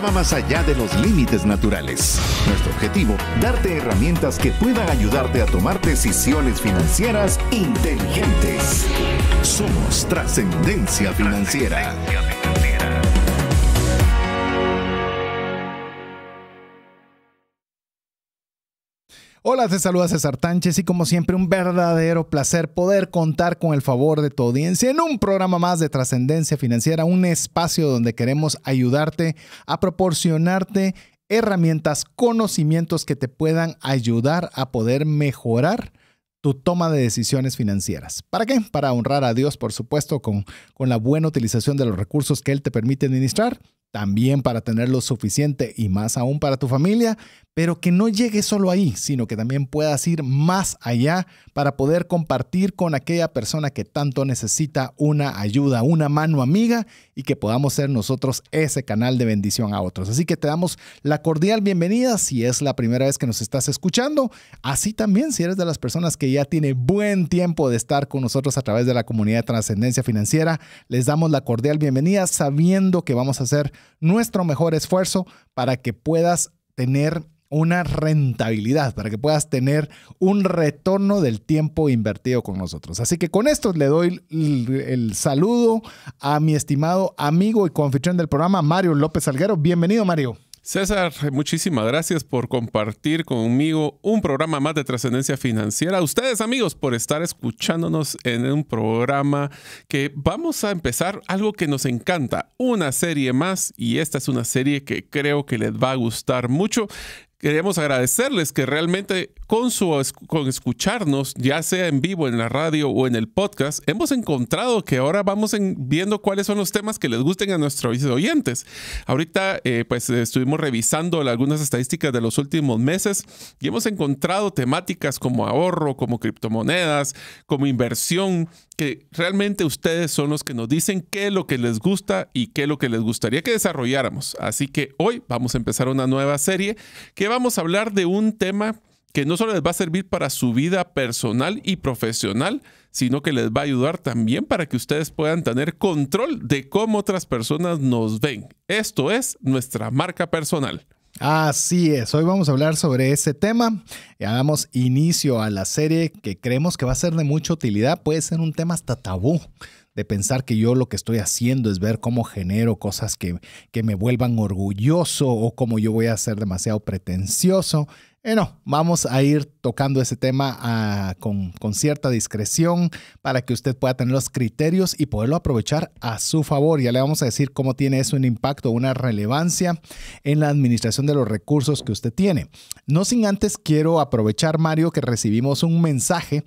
va más allá de los límites naturales. Nuestro objetivo, darte herramientas que puedan ayudarte a tomar decisiones financieras inteligentes. Somos trascendencia financiera. Hola, te saluda César Tánchez y como siempre un verdadero placer poder contar con el favor de tu audiencia en un programa más de trascendencia financiera, un espacio donde queremos ayudarte a proporcionarte herramientas, conocimientos que te puedan ayudar a poder mejorar tu toma de decisiones financieras. ¿Para qué? Para honrar a Dios, por supuesto, con, con la buena utilización de los recursos que Él te permite administrar también para tener lo suficiente y más aún para tu familia, pero que no llegue solo ahí, sino que también puedas ir más allá para poder compartir con aquella persona que tanto necesita una ayuda, una mano amiga y que podamos ser nosotros ese canal de bendición a otros. Así que te damos la cordial bienvenida si es la primera vez que nos estás escuchando, así también si eres de las personas que ya tiene buen tiempo de estar con nosotros a través de la comunidad de trascendencia financiera, les damos la cordial bienvenida sabiendo que vamos a hacer nuestro mejor esfuerzo para que puedas tener una rentabilidad, para que puedas tener un retorno del tiempo invertido con nosotros. Así que con esto le doy el, saludo a mi estimado amigo y confitrón del programa, Mario López Alguero. Bienvenido, Mario. César, muchísimas gracias por compartir conmigo un programa más de trascendencia financiera. A ustedes, amigos, por estar escuchándonos en un programa que vamos a empezar algo que nos encanta, una serie más, y esta es una serie que creo que les va a gustar mucho queríamos agradecerles que realmente con, su, con escucharnos, ya sea en vivo, en la radio o en el podcast, hemos encontrado que ahora vamos en, viendo cuáles son los temas que les gusten a nuestros oyentes. Ahorita eh, pues estuvimos revisando algunas estadísticas de los últimos meses y hemos encontrado temáticas como ahorro, como criptomonedas, como inversión, que realmente ustedes son los que nos dicen qué es lo que les gusta y qué es lo que les gustaría que desarrolláramos. Así que hoy vamos a empezar una nueva serie que va vamos a hablar de un tema que no solo les va a servir para su vida personal y profesional, sino que les va a ayudar también para que ustedes puedan tener control de cómo otras personas nos ven. Esto es nuestra marca personal. Así es, hoy vamos a hablar sobre ese tema. Ya damos inicio a la serie que creemos que va a ser de mucha utilidad, puede ser un tema hasta tabú de pensar que yo lo que estoy haciendo es ver cómo genero cosas que, que me vuelvan orgulloso o cómo yo voy a ser demasiado pretencioso. Bueno, eh, vamos a ir tocando ese tema ah, con, con, cierta discreción para que usted pueda tener los criterios y poderlo aprovechar a su favor. Ya le vamos a decir cómo tiene eso un impacto, una relevancia en la administración de los recursos que usted tiene. No sin antes quiero aprovechar, Mario, que recibimos un mensaje,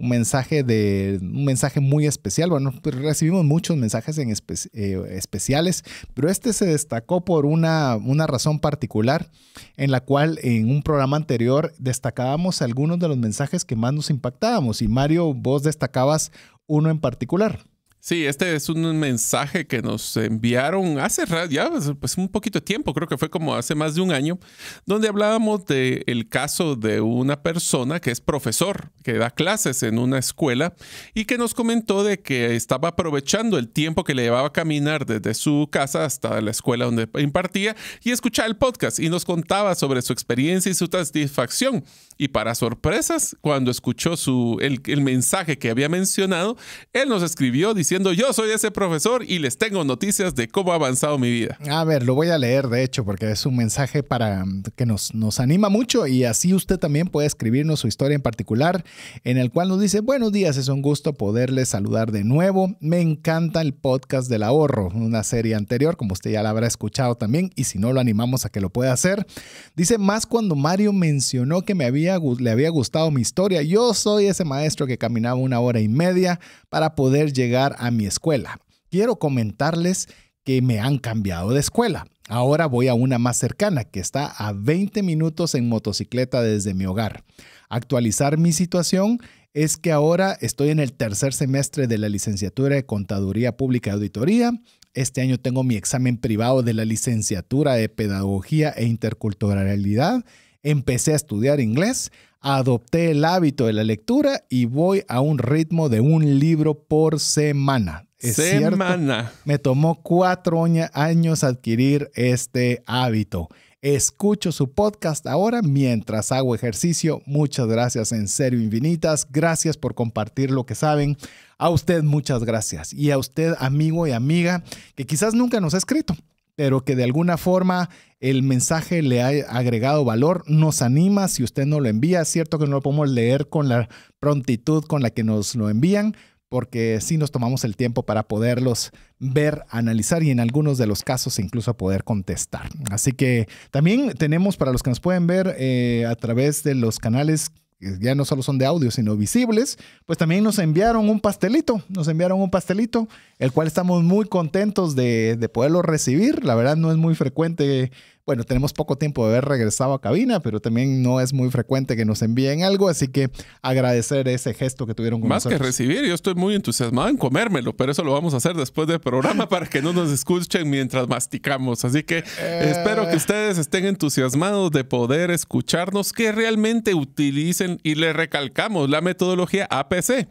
un mensaje de un mensaje muy especial. Bueno, recibimos muchos mensajes en eh, especiales, pero este se destacó por una, una razón particular en la cual en un programa anterior destacábamos algunos de los mensajes que más nos impactábamos y Mario, vos destacabas uno en particular. Sí, este es un mensaje que nos enviaron hace ya pues, un poquito de tiempo, creo que fue como hace más de un año, donde hablábamos del el caso de una persona que es profesor, que da clases en una escuela y que nos comentó de que estaba aprovechando el tiempo que le llevaba a caminar desde su casa hasta la escuela donde impartía y escuchaba el podcast y nos contaba sobre su experiencia y su satisfacción. Y para sorpresas, cuando escuchó su, el, el mensaje que había mencionado, él nos escribió diciendo yo soy ese profesor y les tengo noticias de cómo ha avanzado mi vida. A ver, lo voy a leer de hecho porque es un mensaje para mm, que nos, nos anima mucho y así usted también puede escribirnos su historia en particular en el cual nos dice buenos días, es un gusto poderles saludar de nuevo. Me encanta el podcast del ahorro, una serie anterior como usted ya la habrá escuchado también y si no lo animamos a que lo pueda hacer. Dice más cuando Mario mencionó que me había, le había gustado mi historia. Yo soy ese maestro que caminaba una hora y media para poder llegar a mi escuela. Quiero comentarles que me han cambiado de escuela. Ahora voy a una más cercana que está a 20 minutos en motocicleta desde mi hogar. Actualizar mi situación es que ahora estoy en el tercer semestre de la licenciatura de Contaduría Pública y Auditoría. Este año tengo mi examen privado de la licenciatura de Pedagogía e Interculturalidad. Empecé a estudiar inglés adopté el hábito de la lectura y voy a un ritmo de un libro por semana. ¿Es semana. Me tomó cuatro años adquirir este hábito. Escucho su podcast ahora mientras hago ejercicio. Muchas gracias en serio infinitas. Gracias por compartir lo que saben. A usted muchas gracias. Y a usted, amigo y amiga, que quizás nunca nos ha escrito pero que de alguna forma el mensaje le ha agregado valor, nos anima, si usted no lo envía, es cierto que no lo podemos leer con la prontitud con la que nos lo envían, porque sí nos tomamos el tiempo para poderlos ver, analizar y en algunos de los casos incluso poder contestar. Así que también tenemos para los que nos pueden ver eh, a través de los canales ya no solo son de audio, sino visibles, pues también nos enviaron un pastelito, nos enviaron un pastelito, el cual estamos muy contentos de, de poderlo recibir. La verdad no es muy frecuente bueno, tenemos poco tiempo de haber regresado a cabina, pero también no es muy frecuente que nos envíen algo, así que agradecer ese gesto que tuvieron con Más que recibir, yo estoy muy entusiasmado en comérmelo, pero eso lo vamos a hacer después del programa para que no nos escuchen mientras masticamos. Así que espero que eh. ustedes estén entusiasmados de poder escucharnos, que realmente utilicen y le recalcamos la metodología APC.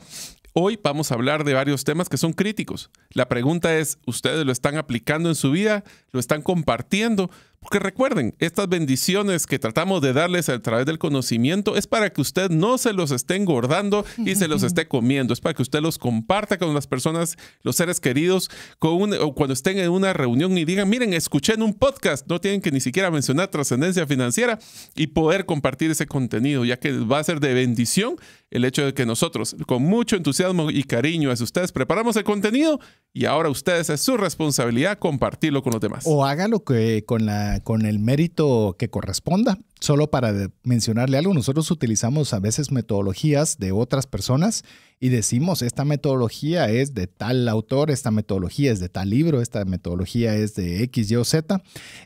Hoy vamos a hablar de varios temas que son críticos. La pregunta es, ¿ustedes lo están aplicando en su vida? ¿Lo están compartiendo? Porque recuerden, estas bendiciones que tratamos de darles a través del conocimiento es para que usted no se los esté engordando y se los esté comiendo. Es para que usted los comparta con las personas, los seres queridos, o cuando estén en una reunión y digan, miren, escuché en un podcast, no tienen que ni siquiera mencionar trascendencia financiera y poder compartir ese contenido, ya que va a ser de bendición el hecho de que nosotros, con mucho entusiasmo y cariño a ustedes, preparamos el contenido y ahora ustedes es su responsabilidad compartirlo con los demás. O lo que con la con el mérito que corresponda. Solo para mencionarle algo, nosotros utilizamos a veces metodologías de otras personas y decimos, esta metodología es de tal autor, esta metodología es de tal libro, esta metodología es de X, Y o Z.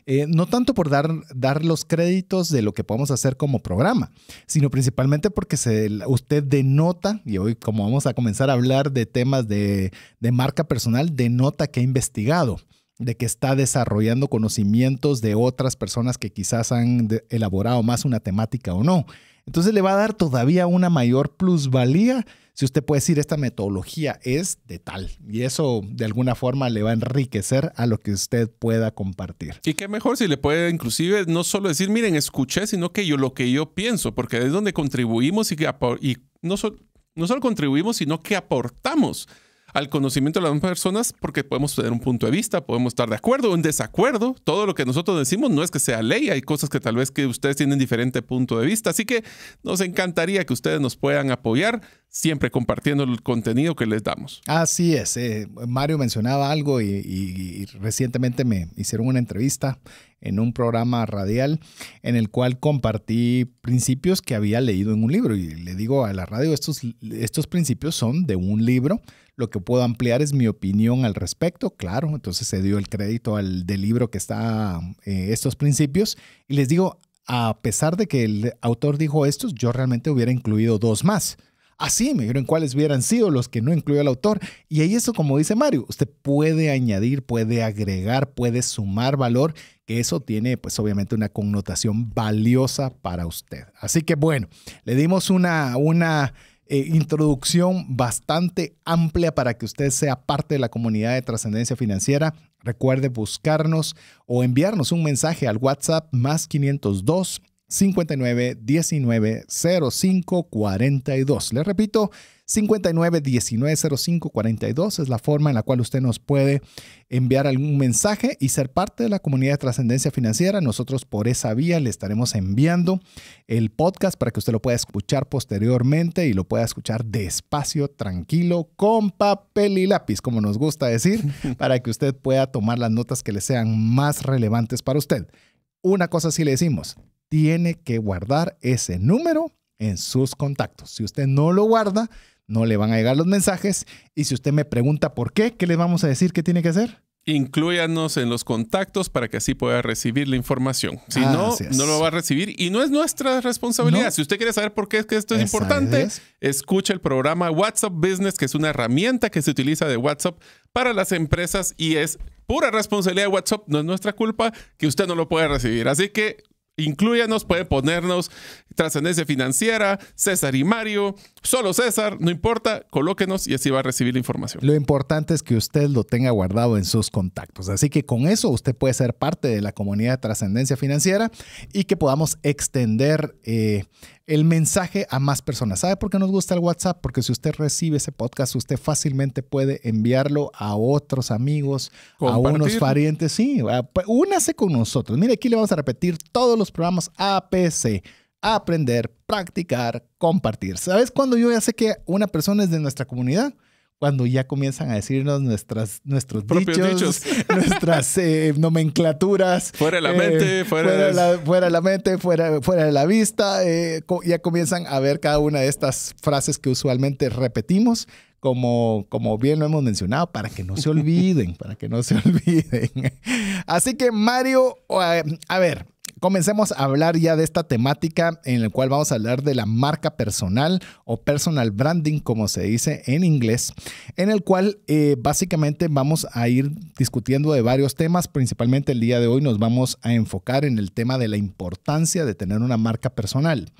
Eh, no tanto por dar, dar los créditos de lo que podemos hacer como programa, sino principalmente porque usted denota, y hoy como vamos a comenzar a hablar de temas de marca personal, denota que ha investigado de que está desarrollando conocimientos de otras personas que quizás han elaborado más una temática o no. Entonces le va a dar todavía una mayor plusvalía si usted puede decir esta metodología es de tal y eso de alguna forma le va a enriquecer a lo que usted pueda compartir. Y qué mejor si le puede inclusive no solo decir, miren, escuché, sino que yo lo que yo pienso, porque es donde contribuimos y, que y no, no solo contribuimos, sino que aportamos al conocimiento de las personas porque podemos tener un punto de vista, podemos estar de acuerdo o en desacuerdo. Todo lo que nosotros decimos no es que sea ley, hay cosas que tal vez que ustedes tienen diferente punto de vista. Así que nos encantaría que ustedes nos puedan apoyar siempre compartiendo el contenido que les damos. Así es. Eh, Mario mencionaba algo y, recientemente me hicieron una entrevista en un programa radial en el cual compartí principios que había leído en un libro. Y le digo a la radio, estos, estos principios son de un libro lo que puedo ampliar es mi opinión al respecto, claro. Entonces se dio el crédito al del libro que está eh, estos principios. Y les digo, a pesar de que el autor dijo estos, yo realmente hubiera incluido dos más. Así me dijeron cuáles hubieran sido los que no incluyó el autor. Y ahí eso, como dice Mario, usted puede añadir, puede agregar, puede sumar valor, que eso tiene pues obviamente una connotación valiosa para usted. Así que bueno, le dimos una, una eh, introducción bastante amplia para que usted sea parte de la comunidad de trascendencia financiera. Recuerde buscarnos o enviarnos un mensaje al WhatsApp más 502 59 19 05 42. Le repito, 59 19 05 42 es la forma en la cual usted nos puede enviar algún mensaje y ser parte de la comunidad de trascendencia financiera. Nosotros por esa vía le estaremos enviando el podcast para que usted lo pueda escuchar posteriormente y lo pueda escuchar despacio, tranquilo, con papel y lápiz, como nos gusta decir, para que usted pueda tomar las notas que le sean más relevantes para usted. Una cosa sí le decimos, tiene que guardar ese número en sus contactos. Si usted no lo guarda, no le van a llegar los mensajes. Y si usted me pregunta por qué, ¿qué le vamos a decir que tiene que hacer? Incluyanos en los contactos para que así pueda recibir la información. Si ah, no, no lo va a recibir y no es nuestra responsabilidad. Si usted quiere saber por qué es que esto es importante, escuche el programa WhatsApp Business, que es una herramienta que se utiliza de WhatsApp para las empresas y es pura responsabilidad de WhatsApp. No es nuestra culpa que usted no lo pueda recibir. Así que Incluyanos, puede ponernos trascendencia financiera, César y Mario, solo César, no importa, colóquenos y así va a recibir la información. Lo importante es que usted lo tenga guardado en sus contactos. Así que con eso usted puede ser parte de la comunidad de trascendencia financiera y que podamos extender eh, el mensaje a más personas. ¿Sabe por qué nos gusta el WhatsApp? Porque si usted recibe ese podcast, usted fácilmente puede enviarlo a otros amigos, a unos parientes. Sí, únase con nosotros. Mire, aquí le vamos a repetir todos los programas APC aprender, practicar, compartir. ¿Sabes cuando yo ya sé que una persona es de nuestra comunidad? cuando ya comienzan a decirnos nuestras, nuestros Propios dichos, nuestras eh, nomenclaturas. Fuera de la mente, eh, fuera, de la, fuera de la mente, fuera, fuera de la vista. Eh, ya comienzan a ver cada una de estas frases que usualmente repetimos, como, como bien lo hemos mencionado, para que no se olviden, para que no se olviden. Así que Mario, a ver, comencemos a hablar ya de esta temática en la cual vamos a hablar de la marca personal o personal branding, como se dice en inglés, en el cual eh, básicamente vamos a ir discutiendo de varios temas. Principalmente el día de hoy nos vamos a enfocar en el tema de la importancia de tener una marca personal.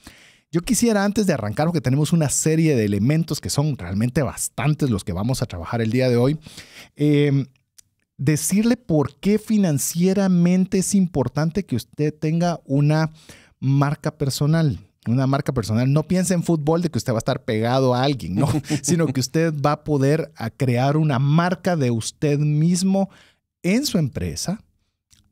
Yo quisiera antes de arrancar, porque tenemos una serie de elementos que son realmente bastantes los que vamos a trabajar el día de hoy, eh, decirle por qué financieramente es importante que usted tenga una marca personal. Una marca personal. No piense en fútbol de que usted va a estar pegado a alguien, sino que usted va a poder crear una marca de usted mismo en su empresa,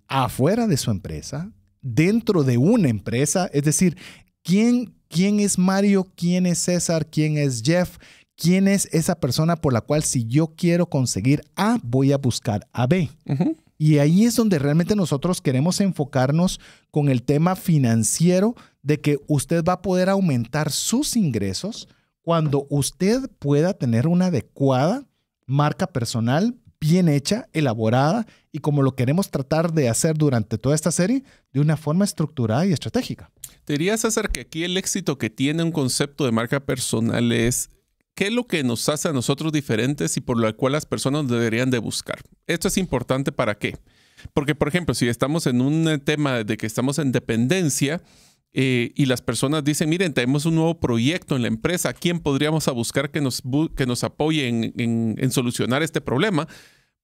afuera de su empresa, dentro de una empresa. Es decir, ¿quién, quién es Mario? ¿Quién es César? ¿Quién es Jeff? quién es esa persona por la cual si yo quiero conseguir A, voy a buscar a B. Y ahí es donde realmente nosotros queremos enfocarnos con el tema financiero de que usted va a poder aumentar sus ingresos cuando usted pueda tener una adecuada marca personal bien hecha, elaborada y como lo queremos tratar de hacer durante toda esta serie, de una forma estructurada y estratégica. Te dirías, César, que aquí el éxito que tiene un concepto de marca personal es ¿Qué es lo que nos hace a nosotros diferentes y por lo cual las personas deberían de buscar? Esto es importante para qué? Porque, por ejemplo, si estamos en un eh, tema de que estamos en dependencia eh, y las personas dicen, miren, tenemos un nuevo proyecto en la empresa, quién podríamos a buscar que nos, que nos apoye en, solucionar este problema?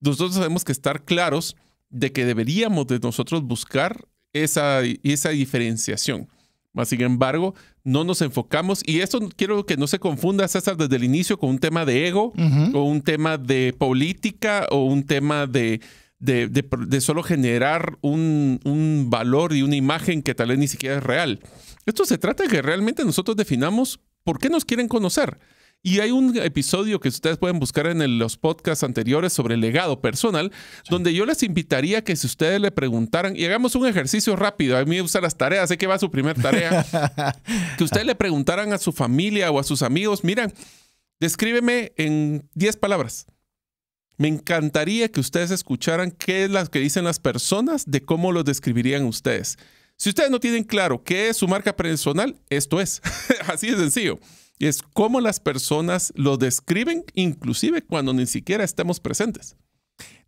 Nosotros tenemos que estar claros de que deberíamos de nosotros buscar esa, esa diferenciación. Mas, sin embargo, no nos enfocamos, y esto quiero que no se confunda, César, desde el inicio con un tema de ego, o un tema de política, o un tema de, solo generar un, un, valor y una imagen que tal vez ni siquiera es real. Esto se trata de que realmente nosotros definamos por qué nos quieren conocer. Y hay un episodio que ustedes pueden buscar en los podcasts anteriores sobre el legado personal, donde yo les invitaría que si ustedes le preguntaran, y hagamos un ejercicio rápido, a mí me gustan las tareas, sé que va su primer tarea, que ustedes le preguntaran a su familia o a sus amigos, miren, descríbeme en 10 palabras. Me encantaría que ustedes escucharan qué es lo que dicen las personas de cómo lo describirían ustedes. Si ustedes no tienen claro qué es su marca personal, esto es. Así de sencillo es cómo las personas lo describen, inclusive cuando ni siquiera estemos presentes.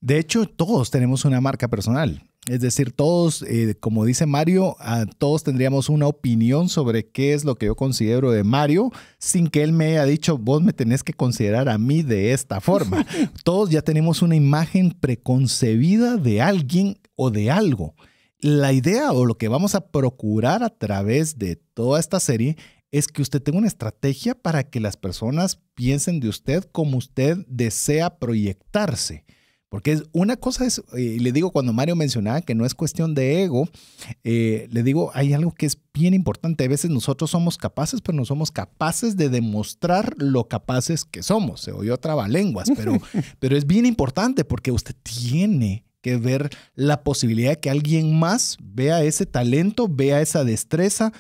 De hecho, todos tenemos una marca personal. Es decir, todos, eh, como dice Mario, ah, todos tendríamos una opinión sobre qué es lo que yo considero de Mario, sin que él me haya dicho, vos me tenés que considerar a mí de esta forma. todos ya tenemos una imagen preconcebida de alguien o de algo. La idea o lo que vamos a procurar a través de toda esta serie es que usted tenga una estrategia para que las personas piensen de usted como usted desea proyectarse. Porque es, una cosa es, eh, y le digo cuando Mario mencionaba que no es cuestión de ego, eh, le digo, hay algo que es bien importante. A veces nosotros somos capaces, pero no somos capaces de demostrar lo capaces que somos. Se oyó trabalenguas, pero, pero es bien importante porque usted tiene que ver la posibilidad de que alguien más vea ese talento, vea esa destreza,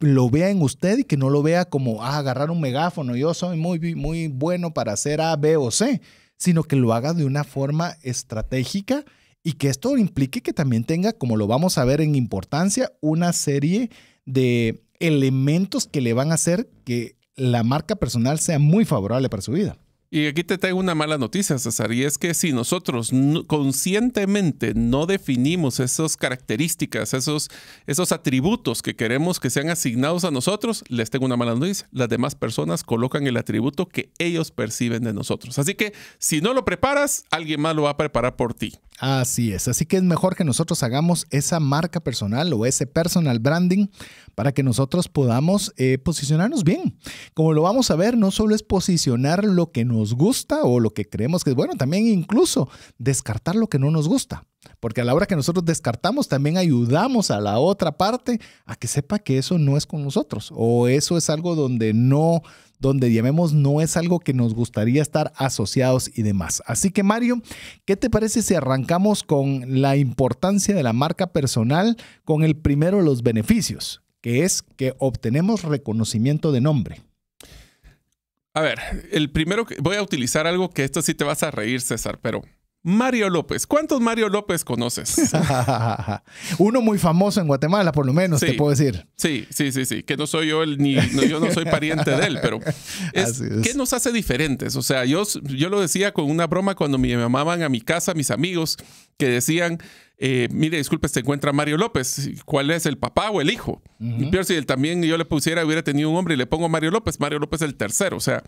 lo vea en usted y que no lo vea como ah, agarrar un megáfono, yo soy muy, muy bueno para hacer A, B o C, sino que lo haga de una forma estratégica y que esto implique que también tenga, como lo vamos a ver en importancia, una serie de elementos que le van a hacer que la marca personal sea muy favorable para su vida. Y aquí te traigo una mala noticia, César, y es que si nosotros conscientemente no definimos esas características, esos, esos atributos que queremos que sean asignados a nosotros, les tengo una mala noticia. Las demás personas colocan el atributo que ellos perciben de nosotros. Así que si no lo preparas, alguien más lo va a preparar por ti. Así es, así que es mejor que nosotros hagamos esa marca personal o ese personal branding para que nosotros podamos eh, posicionarnos bien. Como lo vamos a ver, no solo es posicionar lo que nos gusta o lo que creemos que es bueno, también incluso descartar lo que no nos gusta. Porque a la hora que nosotros descartamos, también ayudamos a la otra parte a que sepa que eso no es con nosotros o eso es algo donde no, donde llamemos no es algo que nos gustaría estar asociados y demás. Así que Mario, ¿qué te parece si arrancamos con la importancia de la marca personal con el primero los beneficios, que es que obtenemos reconocimiento de nombre? A ver, el primero voy a utilizar algo que esto sí te vas a reír, César, pero Mario López. ¿Cuántos Mario López conoces? Uno muy famoso en Guatemala, por lo menos, te puedo decir. Sí, sí, sí, sí. Que no soy yo el ni yo no soy pariente de él, pero ¿qué nos hace diferentes? O sea, yo, yo lo decía con una broma cuando me llamaban a mi casa mis amigos que decían, eh, mire, disculpe, se encuentra Mario López, ¿cuál es el papá o el hijo? Pero si él también yo le pusiera, hubiera tenido un hombre y le pongo Mario López, Mario López el tercero. O sea,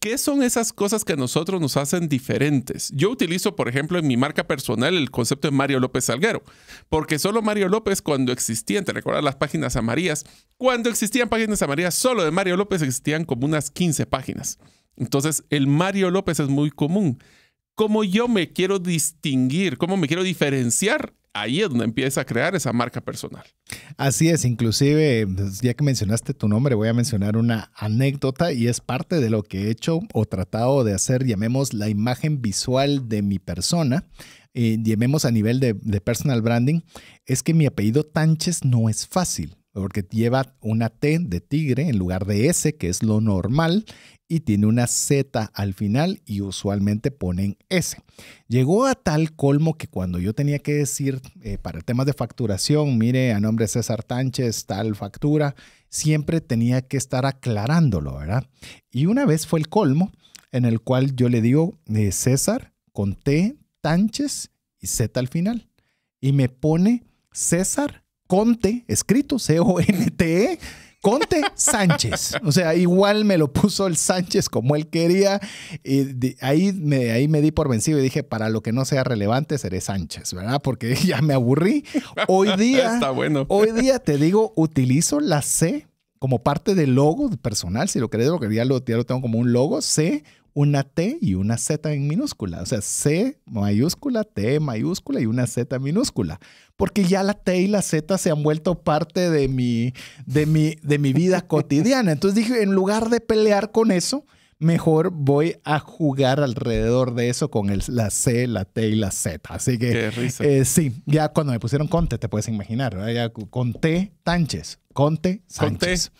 ¿qué son esas cosas que a nosotros nos hacen diferentes? Yo utilizo, por ejemplo, en mi marca personal el concepto de Mario López Salguero, porque solo Mario López cuando existían, te recuerdas las páginas amarillas, cuando existían páginas amarillas, solo de Mario López existían como unas 15 páginas. Entonces, el Mario López es muy común cómo yo me quiero distinguir, cómo me quiero diferenciar ahí es donde empieza a crear esa marca personal. Así es, inclusive, pues, ya que mencionaste tu nombre, voy a mencionar una anécdota y es parte de lo que he hecho o tratado de hacer, llamemos la imagen visual de mi persona. Eh, llamemos a nivel de, personal branding, es que mi apellido Tanches no es fácil porque lleva una T de tigre en lugar de S, que es lo normal, y tiene una Z al final y usualmente ponen S. Llegó a tal colmo que cuando yo tenía que decir eh, para temas de facturación, mire, a nombre César Tánchez, tal factura, siempre tenía que estar aclarándolo, ¿verdad? Y una vez fue el colmo en el cual yo le digo de eh, César con T, Tánchez y Z al final. Y me pone César Conte, escrito C-O-N-T-E, Conte Sánchez. O sea, igual me lo puso el Sánchez como él quería. Y ahí, me, ahí me di por vencido y dije, para lo que no sea relevante, seré Sánchez, ¿verdad? Porque ya me aburrí. Hoy día, bueno. hoy día te digo, utilizo la C como parte del logo personal. Si lo querés, porque lo, ya lo tengo como un logo. C una T y una Z en minúscula. O sea, C mayúscula, T mayúscula y una Z minúscula. Porque ya la T y la Z se han vuelto parte de mi, de mi, de mi vida cotidiana. Entonces dije, en lugar de pelear con eso, mejor voy a jugar alrededor de eso con la C, la T y la Z. Así que, eh, sí, ya cuando me pusieron Conte, te puedes imaginar, ya con T, Tanches. Conte Conte es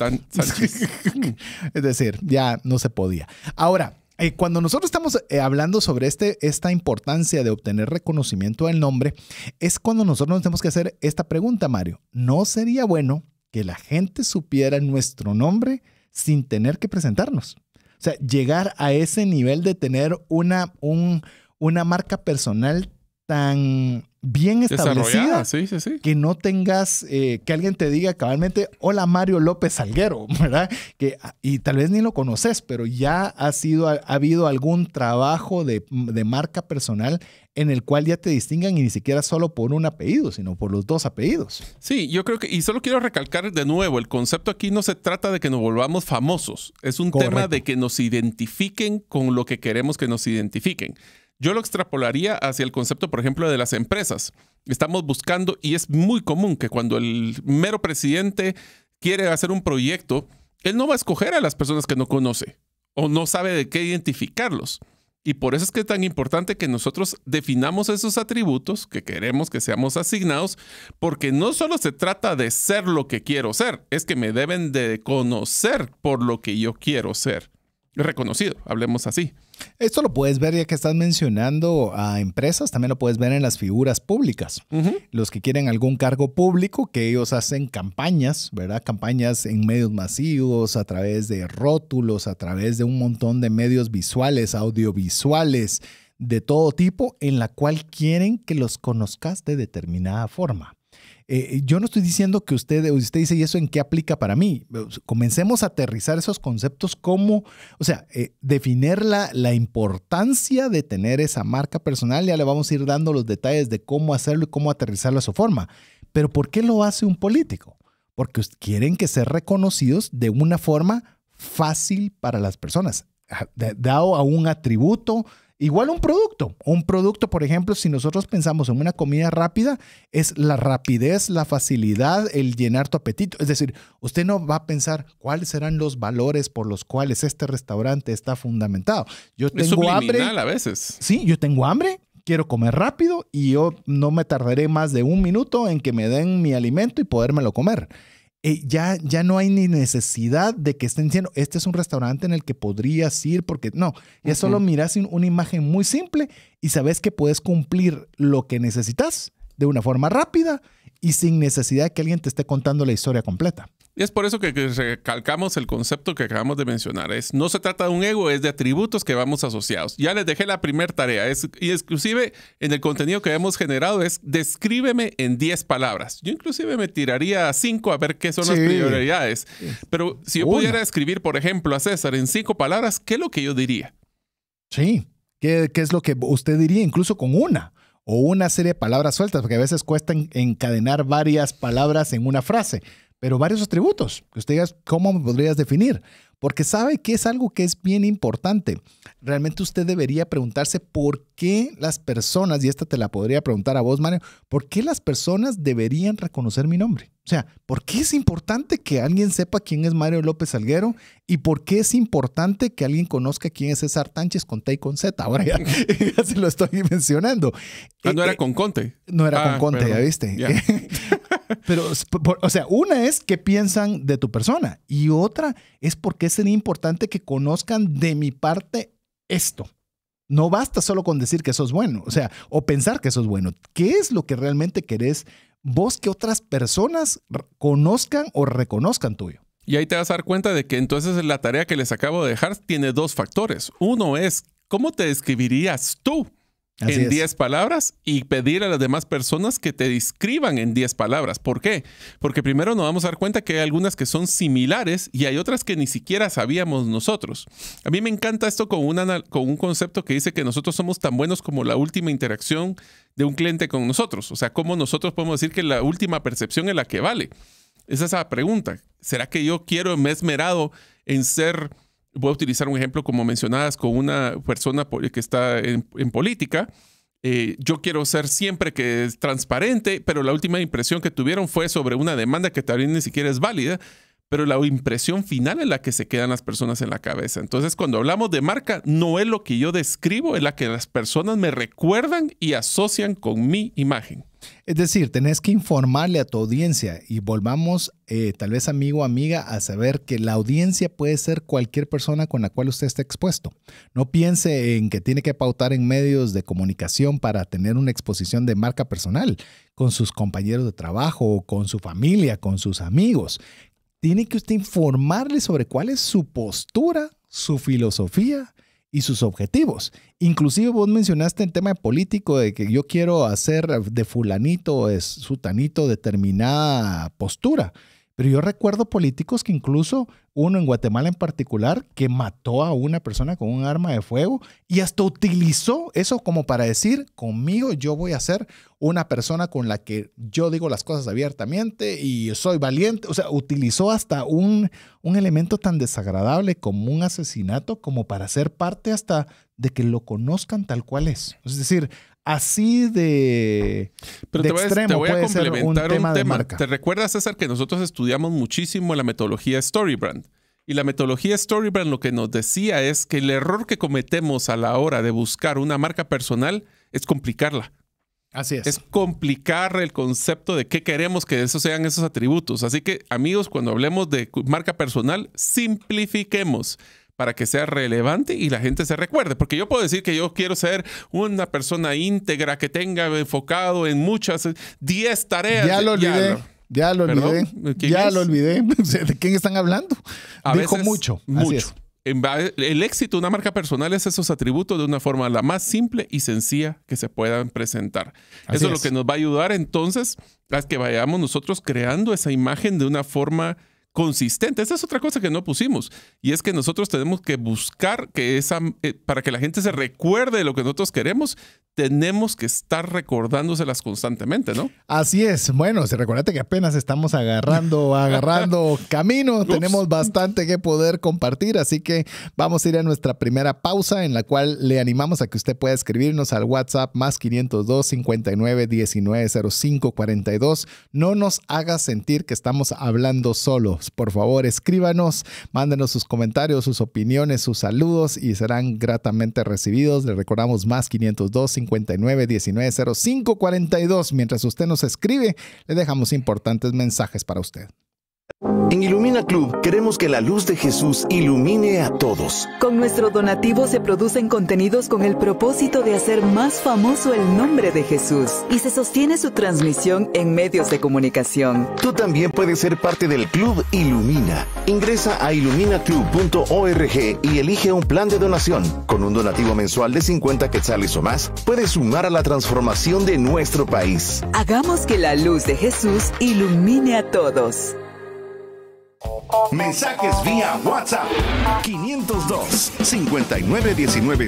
decir, ya no se podía. Ahora, eh, cuando nosotros estamos eh, hablando sobre este, esta importancia de obtener reconocimiento del nombre, es cuando nosotros nos tenemos que hacer esta pregunta, Mario. ¿No sería bueno que la gente supiera nuestro nombre sin tener que presentarnos? O sea, llegar a ese nivel de tener una, un, una marca personal tan bien establecida. Que no tengas, eh, que alguien te diga cabalmente, hola Mario López Salguero, ¿verdad? Que, y tal vez ni lo conoces, pero ya ha, sido, ha habido algún trabajo de, marca personal en el cual ya te distingan y ni siquiera solo por un apellido, sino por los dos apellidos. Sí, yo creo que, y solo quiero recalcar de nuevo, el concepto aquí no se trata de que nos volvamos famosos, es un tema de que nos identifiquen con lo que queremos que nos identifiquen. Yo lo extrapolaría hacia el concepto, por ejemplo, de las empresas. Estamos buscando, y es muy común que cuando el mero presidente quiere hacer un proyecto, él no va a escoger a las personas que no conoce o no sabe de qué identificarlos. Y por eso es que es tan importante que nosotros definamos esos atributos que queremos que seamos asignados, porque no solo se trata de ser lo que quiero ser, es que me deben de conocer por lo que yo quiero ser. Reconocido, hablemos así. Esto lo puedes ver ya que estás mencionando a empresas, también lo puedes ver en las figuras públicas. Los que quieren algún cargo público, que ellos hacen campañas, ¿verdad? Campañas en medios masivos, a través de rótulos, a través de un montón de medios visuales, audiovisuales, de todo tipo, en la cual quieren que los conozcas de determinada forma. Eh, yo no estoy diciendo que usted, usted dice, ¿y eso en qué aplica para mí? Comencemos a aterrizar esos conceptos como, o sea, eh, definir la, importancia de tener esa marca personal, ya le vamos a ir dando los detalles de cómo hacerlo y cómo aterrizarlo a su forma. Pero ¿por qué lo hace un político? Porque quieren que ser reconocidos de una forma fácil para las personas, dado a un atributo, Igual un producto. Un producto, por ejemplo, si nosotros pensamos en una comida rápida, es la rapidez, la facilidad, el llenar tu apetito. Es decir, usted no va a pensar cuáles serán los valores por los cuales este restaurante está fundamentado. Yo tengo hambre. a veces. Sí, yo tengo hambre, quiero comer rápido y yo no me tardaré más de un minuto en que me den mi alimento y podérmelo comer. Eh, ya, ya no hay ni necesidad de que estén diciendo, este es un restaurante en el que podrías ir, porque no, ya solo miras una imagen muy simple y sabes que puedes cumplir lo que necesitas de una forma rápida y sin necesidad de que alguien te esté contando la historia completa. Y es por eso que recalcamos el concepto que acabamos de mencionar. Es, no se trata de un ego, es de atributos que vamos asociados. Ya les dejé la primera tarea. Es, y inclusive en el contenido que hemos generado es descríbeme en 10 palabras. Yo inclusive me tiraría a 5 a ver qué son las prioridades. Pero si yo pudiera escribir, por ejemplo, a César en cinco palabras, ¿qué es lo que yo diría? Sí, ¿Qué, ¿qué es lo que usted diría incluso con una? o una serie de palabras sueltas, porque a veces cuesta encadenar varias palabras en una frase pero varios atributos que usted diga, ¿cómo me podrías definir? Porque sabe que es algo que es bien importante. Realmente usted debería preguntarse por qué las personas, y esta te la podría preguntar a vos, Mario, ¿por qué las personas deberían reconocer mi nombre? O sea, ¿por qué es importante que alguien sepa quién es Mario López Alguero? ¿Y por qué es importante que alguien conozca quién es César Tánchez con T y con Z? Ahora ya, se lo estoy mencionando. Ah, no eh, era eh, con Conte. No era con ah, Conte, ya viste. Pero, o sea, una es qué piensan de tu persona y otra es por qué sería importante que conozcan de mi parte esto. No basta solo con decir que eso es bueno, o sea, o pensar que eso es bueno. ¿Qué es lo que realmente querés vos que otras personas conozcan o reconozcan tuyo? Y ahí te vas a dar cuenta de que entonces la tarea que les acabo de dejar tiene dos factores. Uno es, ¿cómo te describirías tú? en 10 palabras y pedir a las demás personas que te describan en 10 palabras. ¿Por qué? Porque primero nos vamos a dar cuenta que hay algunas que son similares y hay otras que ni siquiera sabíamos nosotros. A mí me encanta esto con, con un concepto que dice que nosotros somos tan buenos como la última interacción de un cliente con nosotros. O sea, cómo nosotros podemos decir que la última percepción es la que vale. Esa es la pregunta. ¿Será que yo quiero, me esmerado en ser voy a utilizar un ejemplo como mencionadas con una persona que está en, política. Eh, yo quiero ser siempre que es transparente, pero la última impresión que tuvieron fue sobre una demanda que también ni siquiera es válida, pero la impresión final es la que se quedan las personas en la cabeza. Entonces, cuando hablamos de marca, no es lo que yo describo, es la que las personas me recuerdan y asocian con mi imagen. Es decir, tenés que informarle a tu audiencia y volvamos, eh, tal vez amigo o amiga, a saber que la audiencia puede ser cualquier persona con la cual usted esté expuesto. No piense en que tiene que pautar en medios de comunicación para tener una exposición de marca personal con sus compañeros de trabajo, con su familia, con sus amigos. Tiene que usted informarle sobre cuál es su postura, su filosofía y sus objetivos. Inclusive vos mencionaste el tema político de que yo quiero hacer de fulanito o de sutanito determinada postura. Pero yo recuerdo políticos que incluso uno en Guatemala en particular que mató a una persona con un arma de fuego y hasta utilizó eso como para decir, conmigo yo voy a ser una persona con la que yo digo las cosas abiertamente y soy valiente. O sea, utilizó hasta un, un elemento tan desagradable como un asesinato como para ser parte hasta de que lo conozcan tal cual es. Es decir, así de, Pero te voy, a complementar un, tema, Te recuerdas, César, que nosotros estudiamos muchísimo la metodología Storybrand. Y la metodología Storybrand lo que nos decía es que el error que cometemos a la hora de buscar una marca personal es complicarla. Así es. Es complicar el concepto de qué queremos que esos sean esos atributos. Así que, amigos, cuando hablemos de marca personal, simplifiquemos para que sea relevante y la gente se recuerde. Porque yo puedo decir que yo quiero ser una persona íntegra que tenga enfocado en muchas, 10 tareas. Ya lo olvidé. Ya lo olvidé. Ya lo olvidé. ¿De quién están hablando? Dejo Dijo mucho. Mucho. El éxito de una marca personal es esos atributos de una forma la más simple y sencilla que se puedan presentar. Eso es, es lo que nos va a ayudar entonces a que vayamos nosotros creando esa imagen de una forma consistente. esa es otra cosa que no pusimos y es que nosotros tenemos que buscar que esa, eh, para que la gente se recuerde de lo que nosotros queremos, tenemos que estar recordándoselas constantemente, ¿no? Así es. Bueno, se recuérdate que apenas estamos agarrando, agarrando camino. Tenemos bastante que poder compartir, así que vamos a ir a nuestra primera pausa en la cual le animamos a que usted pueda escribirnos al WhatsApp más 502 59 19 05 42. No nos haga sentir que estamos hablando solo por favor, escríbanos, mándenos sus comentarios, sus opiniones, sus saludos y serán gratamente recibidos. Le recordamos más 502 59 19 05 42. Mientras usted nos escribe, le dejamos importantes mensajes para usted. En Ilumina Club queremos que la luz de Jesús ilumine a todos. Con nuestro donativo se producen contenidos con el propósito de hacer más famoso el nombre de Jesús y se sostiene su transmisión en medios de comunicación. Tú también puedes ser parte del Club Ilumina. Ingresa a iluminaclub.org y elige un plan de donación. Con un donativo mensual de 50 quetzales o más, puedes sumar a la transformación de nuestro país. Hagamos que la luz de Jesús ilumine a todos. Mensajes vía WhatsApp 502 59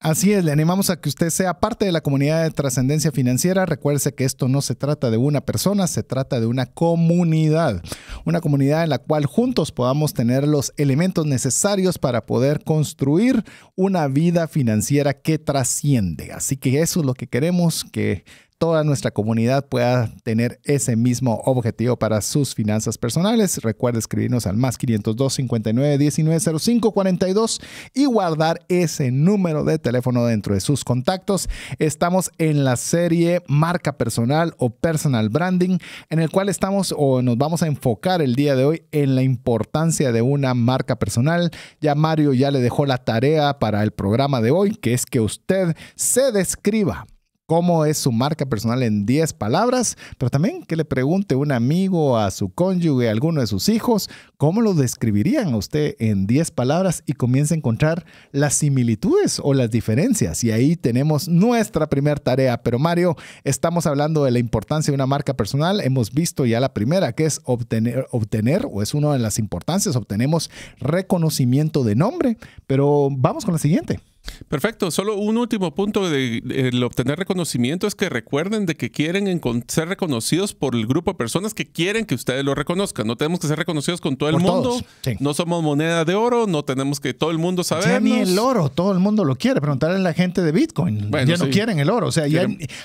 Así es, le animamos a que usted sea parte de la comunidad de trascendencia financiera. Recuerde que esto no se trata de una persona, se trata de una comunidad. Una comunidad en la cual juntos podamos tener los elementos necesarios para poder construir una vida financiera que trasciende. Así que eso es lo que queremos que toda nuestra comunidad pueda tener ese mismo objetivo para sus finanzas personales. Recuerde escribirnos al más 502 59 19 05 42 y guardar ese número de teléfono dentro de sus contactos. Estamos en la serie Marca Personal o Personal Branding, en el cual estamos o nos vamos a enfocar el día de hoy en la importancia de una marca personal. Ya Mario ya le dejó la tarea para el programa de hoy, que es que usted se describa cómo es su marca personal en 10 palabras, pero también que le pregunte un amigo, a su cónyuge, a alguno de sus hijos, cómo lo describirían a usted en 10 palabras y comience a encontrar las similitudes o las diferencias. Y ahí tenemos nuestra primera tarea. Pero Mario, estamos hablando de la importancia de una marca personal. Hemos visto ya la primera, que es obtener, obtener o es una de las importancias, obtenemos reconocimiento de nombre, pero vamos con la siguiente. Perfecto. Solo un último punto de, obtener reconocimiento es que recuerden de que quieren ser reconocidos por el grupo de personas que quieren que ustedes lo reconozcan. No tenemos que ser reconocidos con todo el mundo. No somos moneda de oro, no tenemos que todo el mundo saber. ya ni el oro, todo el mundo lo quiere. Preguntarle a la gente de Bitcoin. ya no quieren el oro. O sea,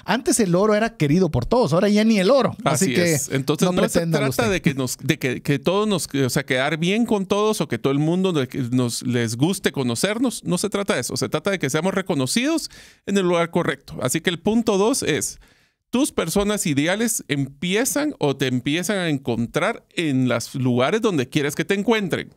antes el oro era querido por todos, ahora ya ni el oro. Así, que entonces no, se trata de que nos, de que, todos nos, o sea, quedar bien con todos o que todo el mundo nos les guste conocernos. No se trata de eso. O trata de que seamos reconocidos en el lugar correcto. Así que el punto dos es, tus personas ideales empiezan o te empiezan a encontrar en los lugares donde quieres que te encuentren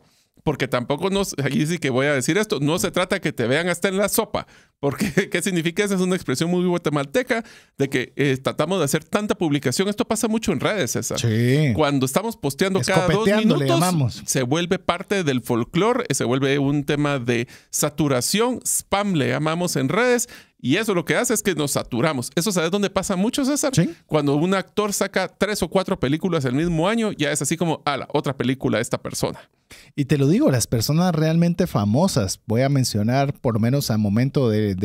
porque tampoco nos, aquí sí que voy a decir esto, no se trata que te vean hasta en la sopa, porque ¿qué significa? Esa es una expresión muy guatemalteca de que eh, tratamos de hacer tanta publicación. Esto pasa mucho en redes, César. Sí. Cuando estamos posteando cada dos minutos, se vuelve parte del folclore, eh, se vuelve un tema de saturación, spam le llamamos en redes, y eso lo que hace es que nos saturamos. Eso sabes dónde pasa mucho, César. Cuando un actor saca tres o cuatro películas el mismo año, ya es así como, a la otra película de esta persona. Y te lo digo, las personas realmente famosas, voy a mencionar por lo menos al momento de,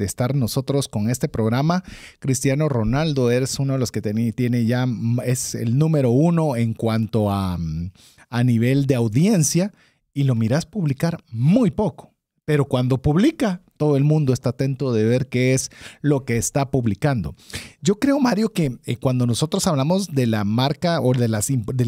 estar nosotros con este programa, Cristiano Ronaldo es uno de los que tiene, ya, mm, es el número uno en cuanto a, mm, a nivel de audiencia y lo miras publicar muy poco. Pero cuando publica, todo el mundo está atento de ver qué es lo que está publicando. Yo creo, Mario, que eh, cuando nosotros hablamos de la marca o de, la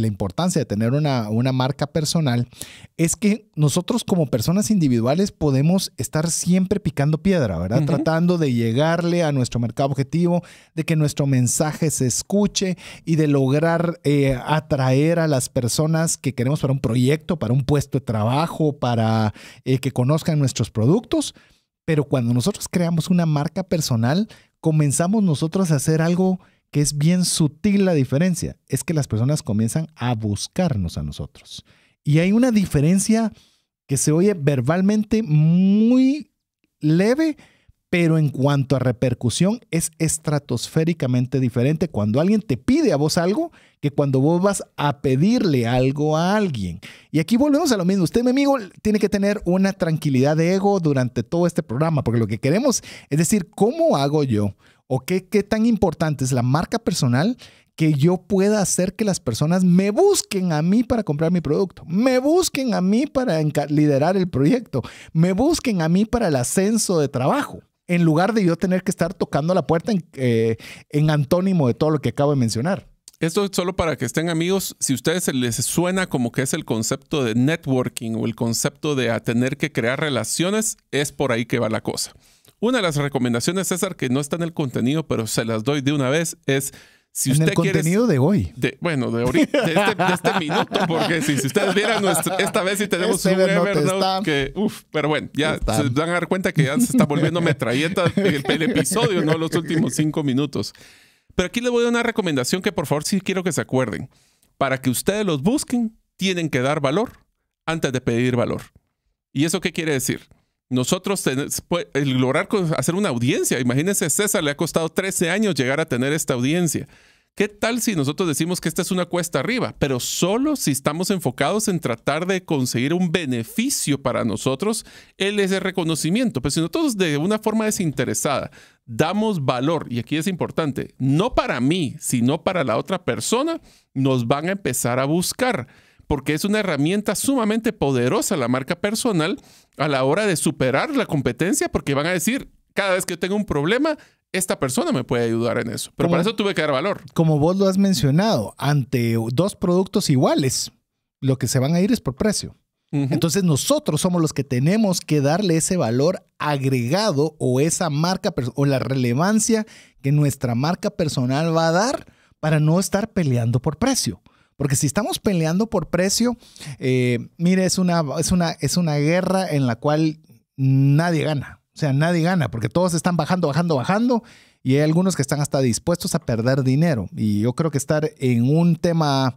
importancia de tener una, marca personal, es que nosotros como personas individuales podemos estar siempre picando piedra, ¿verdad? Tratando de llegarle a nuestro mercado objetivo, de que nuestro mensaje se escuche y de lograr eh, atraer a las personas que queremos para un proyecto, para un puesto de trabajo, para eh, que conozcan nuestros productos. Pero cuando nosotros creamos una marca personal, comenzamos nosotros a hacer algo que es bien sutil la diferencia. Es que las personas comienzan a buscarnos a nosotros. Y hay una diferencia que se oye verbalmente muy leve, pero en cuanto a repercusión es estratosféricamente diferente cuando alguien te pide a vos algo que cuando vos vas a pedirle algo a alguien. Y aquí volvemos a lo mismo. Usted, mi amigo, tiene que tener una tranquilidad de ego durante todo este programa, porque lo que queremos es decir, ¿cómo hago yo? ¿O qué, qué tan importante es la marca personal que yo pueda hacer que las personas me busquen a mí para comprar mi producto, me busquen a mí para liderar el proyecto, me busquen a mí para el ascenso de trabajo? en lugar de yo tener que estar tocando la puerta eh, en, antónimo de todo lo que acabo de mencionar. Esto es solo para que estén amigos, si a ustedes les suena como que es el concepto de networking o el concepto de tener que crear relaciones, es por ahí que va la cosa. Una de las recomendaciones, César, que no está en el contenido, pero se las doy de una vez, es si usted en el contenido de hoy. bueno, de, ahorita, de, este, este minuto, porque si, ustedes vieran nuestra, esta vez sí tenemos este un Evernote, que, pero bueno, ya se van a dar cuenta que ya se está volviendo metralleta el, el, episodio, no los últimos cinco minutos. Pero aquí les voy a dar una recomendación que por favor sí quiero que se acuerden. Para que ustedes los busquen, tienen que dar valor antes de pedir valor. ¿Y eso qué quiere decir? Nosotros pues, el lograr hacer una audiencia, imagínense, César le ha costado 13 años llegar a tener esta audiencia. ¿Qué tal si nosotros decimos que esta es una cuesta arriba? Pero solo si estamos enfocados en tratar de conseguir un beneficio para nosotros, él es el reconocimiento. Pero si nosotros de una forma desinteresada damos valor, y aquí es importante, no para mí, sino para la otra persona, nos van a empezar a buscar porque es una herramienta sumamente poderosa la marca personal a la hora de superar la competencia, porque van a decir, cada vez que tengo un problema, esta persona me puede ayudar en eso. Pero para eso tuve que dar valor. Como vos lo has mencionado, ante dos productos iguales, lo que se van a ir es por precio. Entonces nosotros somos los que tenemos que darle ese valor agregado o esa marca o la relevancia que nuestra marca personal va a dar para no estar peleando por precio. Porque si estamos peleando por precio, eh, mire, es una, es, una, es una guerra en la cual nadie gana. O sea, nadie gana porque todos están bajando, bajando, bajando y hay algunos que están hasta dispuestos a perder dinero. Y yo creo que estar en un tema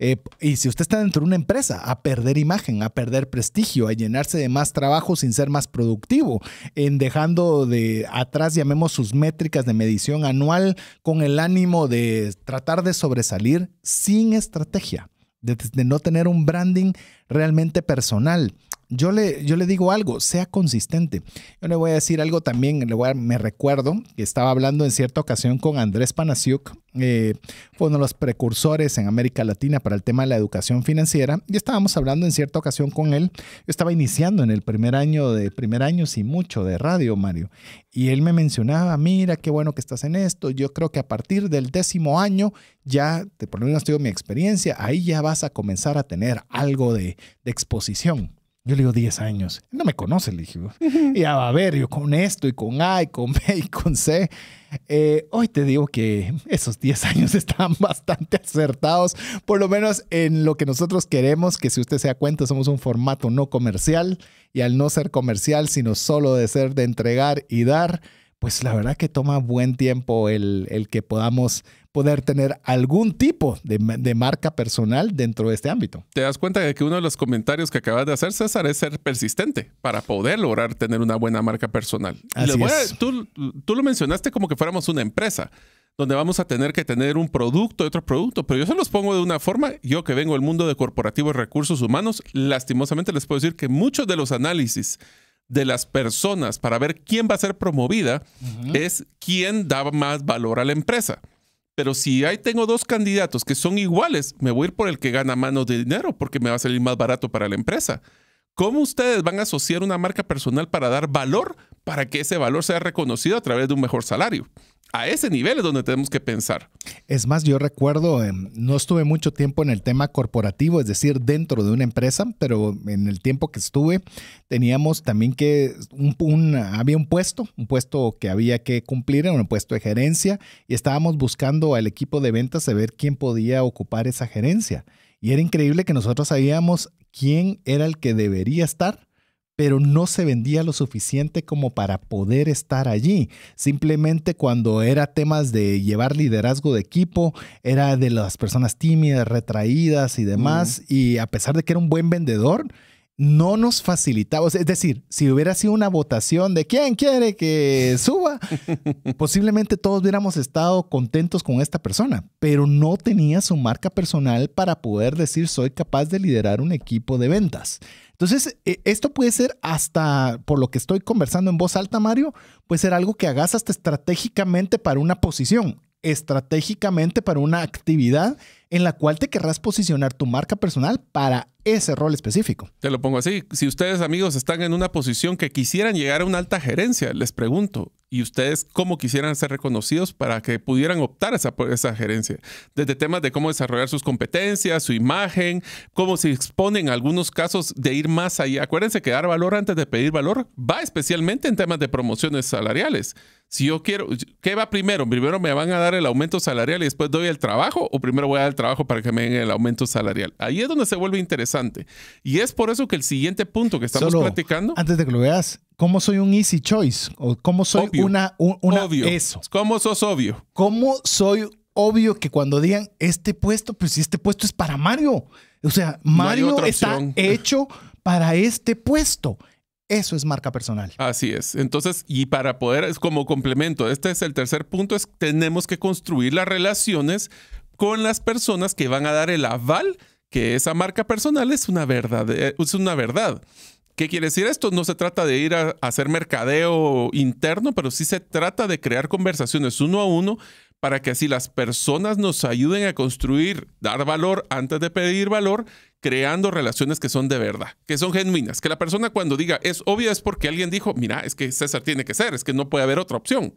eh, y si usted está dentro de una empresa, a perder imagen, a perder prestigio, a llenarse de más trabajo sin ser más productivo, en dejando de atrás, llamemos sus métricas de medición anual, con el ánimo de tratar de sobresalir sin estrategia, de no tener un branding realmente personal. Yo le, digo algo, sea consistente. Yo le voy a decir algo también, le me recuerdo que estaba hablando en cierta ocasión con Andrés Panasiuk, eh, fue uno de los precursores en América Latina para el tema de la educación financiera, y estábamos hablando en cierta ocasión con él. Yo estaba iniciando en el primer año de primer año, sin mucho, de radio, Mario, y él me mencionaba, mira, qué bueno que estás en esto, yo creo que a partir del décimo año, ya, te por lo menos tengo mi experiencia, ahí ya vas a comenzar a tener algo de exposición. Yo le digo 10 años. No me conoce, le hijo Y a ver, yo con esto y con A y con B y con C. Eh, hoy te digo que esos 10 años están bastante acertados, por lo menos en lo que nosotros queremos, que si usted se da cuenta, somos un formato no comercial y al no ser comercial, sino solo de ser de entregar y dar pues la verdad que toma buen tiempo el, que podamos poder tener algún tipo de, marca personal dentro de este ámbito. Te das cuenta de que uno de los comentarios que acabas de hacer, César, es ser persistente para poder lograr tener una buena marca personal. Así es. tú, lo mencionaste como que fuéramos una empresa donde vamos a tener que tener un producto y otro producto, pero yo se los pongo de una forma, yo que vengo del mundo de corporativos recursos humanos, lastimosamente les puedo decir que muchos de los análisis de las personas para ver quién va a ser promovida es quién da más valor a la empresa. Pero si ahí tengo dos candidatos que son iguales, me voy a ir por el que gana mano de dinero porque me va a salir más barato para la empresa. ¿Cómo ustedes van a asociar una marca personal para dar valor para que ese valor sea reconocido a través de un mejor salario. A ese nivel es donde tenemos que pensar. Es más, yo recuerdo, em, no estuve mucho tiempo en el tema corporativo, es decir, dentro de una empresa, pero en el tiempo que estuve teníamos también que, había un puesto, un puesto que había que cumplir, un puesto de gerencia, y estábamos buscando al equipo de ventas a ver quién podía ocupar esa gerencia. Y era increíble que nosotros sabíamos quién era el que debería estar pero no se vendía lo suficiente como para poder estar allí. Simplemente cuando era temas de llevar liderazgo de equipo, era de las personas tímidas, retraídas y demás, y a pesar de que era un buen vendedor, no nos facilitaba. es decir, si hubiera sido una votación de quién quiere que suba, posiblemente todos hubiéramos estado contentos con esta persona, pero no tenía su marca personal para poder decir soy capaz de liderar un equipo de ventas. Entonces, e, esto puede ser hasta, por lo que estoy conversando en voz alta, Mario, puede ser algo que hagas hasta estratégicamente para una posición, estratégicamente para una actividad en la cual te querrás posicionar tu marca personal para ese rol específico. Te lo pongo así. Si ustedes, amigos, están en una posición que quisieran llegar a una alta gerencia, les pregunto, ¿y ustedes cómo quisieran ser reconocidos para que pudieran optar a esa, gerencia? Desde temas de cómo desarrollar sus competencias, su imagen, cómo se exponen algunos casos de ir más allá. Acuérdense que dar valor antes de pedir valor va especialmente en temas de promociones salariales. Si yo quiero, ¿qué va primero? ¿Primero me van a dar el aumento salarial y después doy el trabajo? ¿O primero voy a trabajo para que me den el aumento salarial. Ahí es donde se vuelve interesante. Y es por eso que el siguiente punto que estamos platicando. Antes de que lo veas, ¿cómo soy un easy choice? ¿O cómo soy una, Obvio. Eso. ¿Cómo sos obvio? ¿Cómo soy obvio que cuando digan este puesto, pues si este puesto es para Mario. O sea, Mario está hecho para este puesto. Eso es marca personal. Así es. Entonces, y para poder, como complemento, este es el tercer punto, es tenemos que construir las relaciones con las personas que van a dar el aval que esa marca personal es una verdad. Eh, es una verdad. ¿Qué quiere decir esto? No se trata de ir a hacer mercadeo interno, pero sí se trata de crear conversaciones uno a uno para que así las personas nos ayuden a construir, dar valor antes de pedir valor, creando relaciones que son de verdad, que son genuinas. Que la persona cuando diga es obvio es porque alguien dijo, mira, es que César tiene que ser, es que no puede haber otra opción.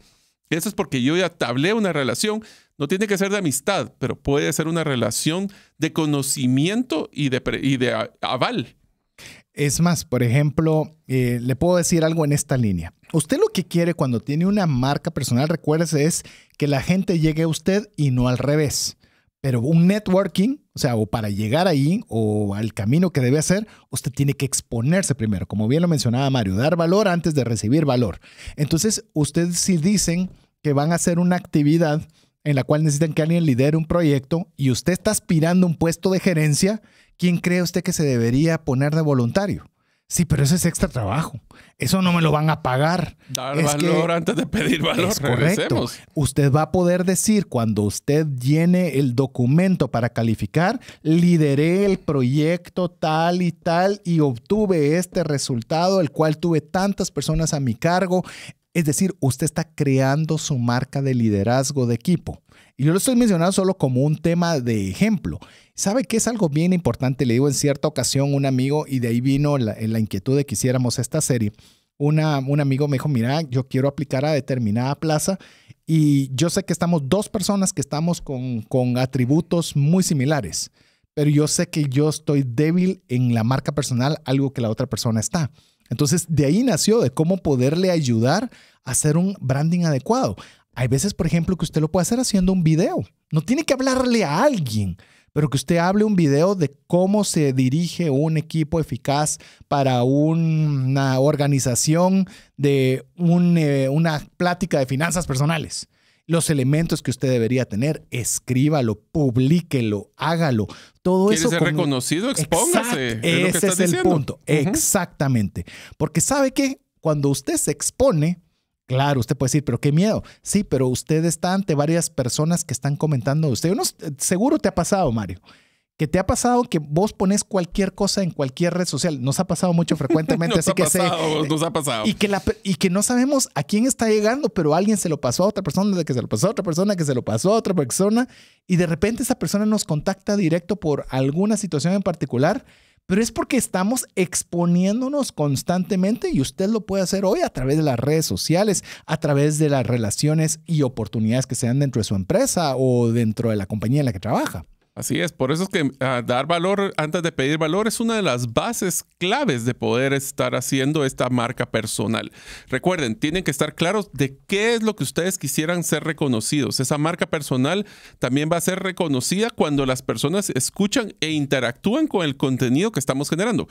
Eso es porque yo ya tablé una relación. No tiene que ser de amistad, pero puede ser una relación de conocimiento y de, y de aval. Es más, por ejemplo, eh, le puedo decir algo en esta línea. Usted lo que quiere cuando tiene una marca personal, recuérdese, es que la gente llegue a usted y no al revés. Pero un networking o sea, o para llegar ahí o al camino que debe hacer, usted tiene que exponerse primero, como bien lo mencionaba Mario, dar valor antes de recibir valor. Entonces, ustedes si dicen que van a hacer una actividad en la cual necesitan que alguien lidere un proyecto y usted está aspirando a un puesto de gerencia, ¿quién cree usted que se debería poner de voluntario? Sí, pero eso es extra trabajo. Eso no me lo van a pagar. Dar valor antes de pedir valor. correcto. Usted va a poder decir cuando usted llene el documento para calificar, lideré el proyecto tal y tal y obtuve este resultado, el cual tuve tantas personas a mi cargo. Es decir, usted está creando su marca de liderazgo de equipo. Y yo lo estoy mencionando solo como un tema de ejemplo. ¿Sabe qué es algo bien importante? Le digo en cierta ocasión un amigo, y de ahí vino la, la inquietud de que hiciéramos esta serie. un amigo me dijo, mira, yo quiero aplicar a determinada plaza y yo sé que estamos dos personas que estamos con, con atributos muy similares, pero yo sé que yo estoy débil en la marca personal, algo que la otra persona está. Entonces, de ahí nació de cómo poderle ayudar a hacer un branding adecuado. Hay veces, por ejemplo, que usted lo puede hacer haciendo un video. No tiene que hablarle a alguien, pero que usted hable un video de cómo se dirige un equipo eficaz para una organización de eh, una plática de finanzas personales. Los elementos que usted debería tener, escríbalo, publíquelo, hágalo. Todo eso. ser reconocido? Expóngase. ese es, el punto. Exactamente. Porque sabe que cuando usted se expone, Claro, usted puede decir, pero qué miedo. Sí, pero usted está ante varias personas que están comentando de usted. Uno, seguro te ha pasado, Mario, que te ha pasado que vos pones cualquier cosa en cualquier red social. Nos ha pasado mucho frecuentemente, así que eh, Nos ha pasado. Y que, y que no sabemos a quién está llegando, pero alguien se lo pasó a otra persona, que se lo pasó a otra persona, que se lo pasó a otra persona. Y de repente esa persona nos contacta directo por alguna situación en particular pero es porque estamos exponiéndonos constantemente y usted lo puede hacer hoy a través de las redes sociales, a través de las relaciones y oportunidades que se dan dentro de su empresa o dentro de la compañía en la que trabaja. Así es, por eso es que ah, dar valor antes de pedir valor es una de las bases claves de poder estar haciendo esta marca personal. Recuerden, tienen que estar claros de qué es lo que ustedes quisieran ser reconocidos. Esa marca personal también va a ser reconocida cuando las personas escuchan e interactúan con el contenido que estamos generando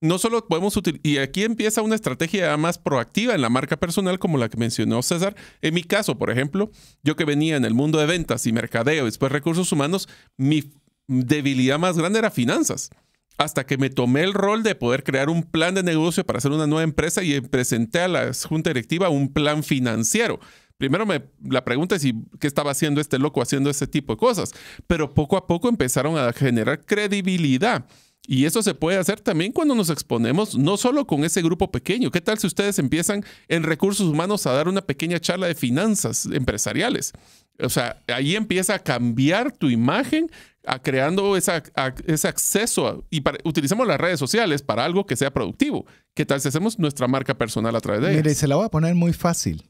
no solo podemos utilizar, y aquí empieza una estrategia más proactiva en la marca personal, como la que mencionó César. En mi caso, por ejemplo, yo que venía en el mundo de ventas y mercadeo, después recursos humanos, mi debilidad más grande era finanzas. Hasta que me tomé el rol de poder crear un plan de negocio para hacer una nueva empresa y presenté a la junta directiva un plan financiero. Primero me, la pregunta es si, qué estaba haciendo este loco haciendo ese tipo de cosas, pero poco a poco empezaron a generar credibilidad. Y eso se puede hacer también cuando nos exponemos, no solo con ese grupo pequeño. ¿Qué tal si ustedes empiezan en recursos humanos a dar una pequeña charla de finanzas empresariales? O sea, ahí empieza a cambiar tu imagen, a creando esa, ese acceso. y utilizamos las redes sociales para algo que sea productivo. ¿Qué tal si hacemos nuestra marca personal a través de ellas? Mire, se la voy a poner muy fácil.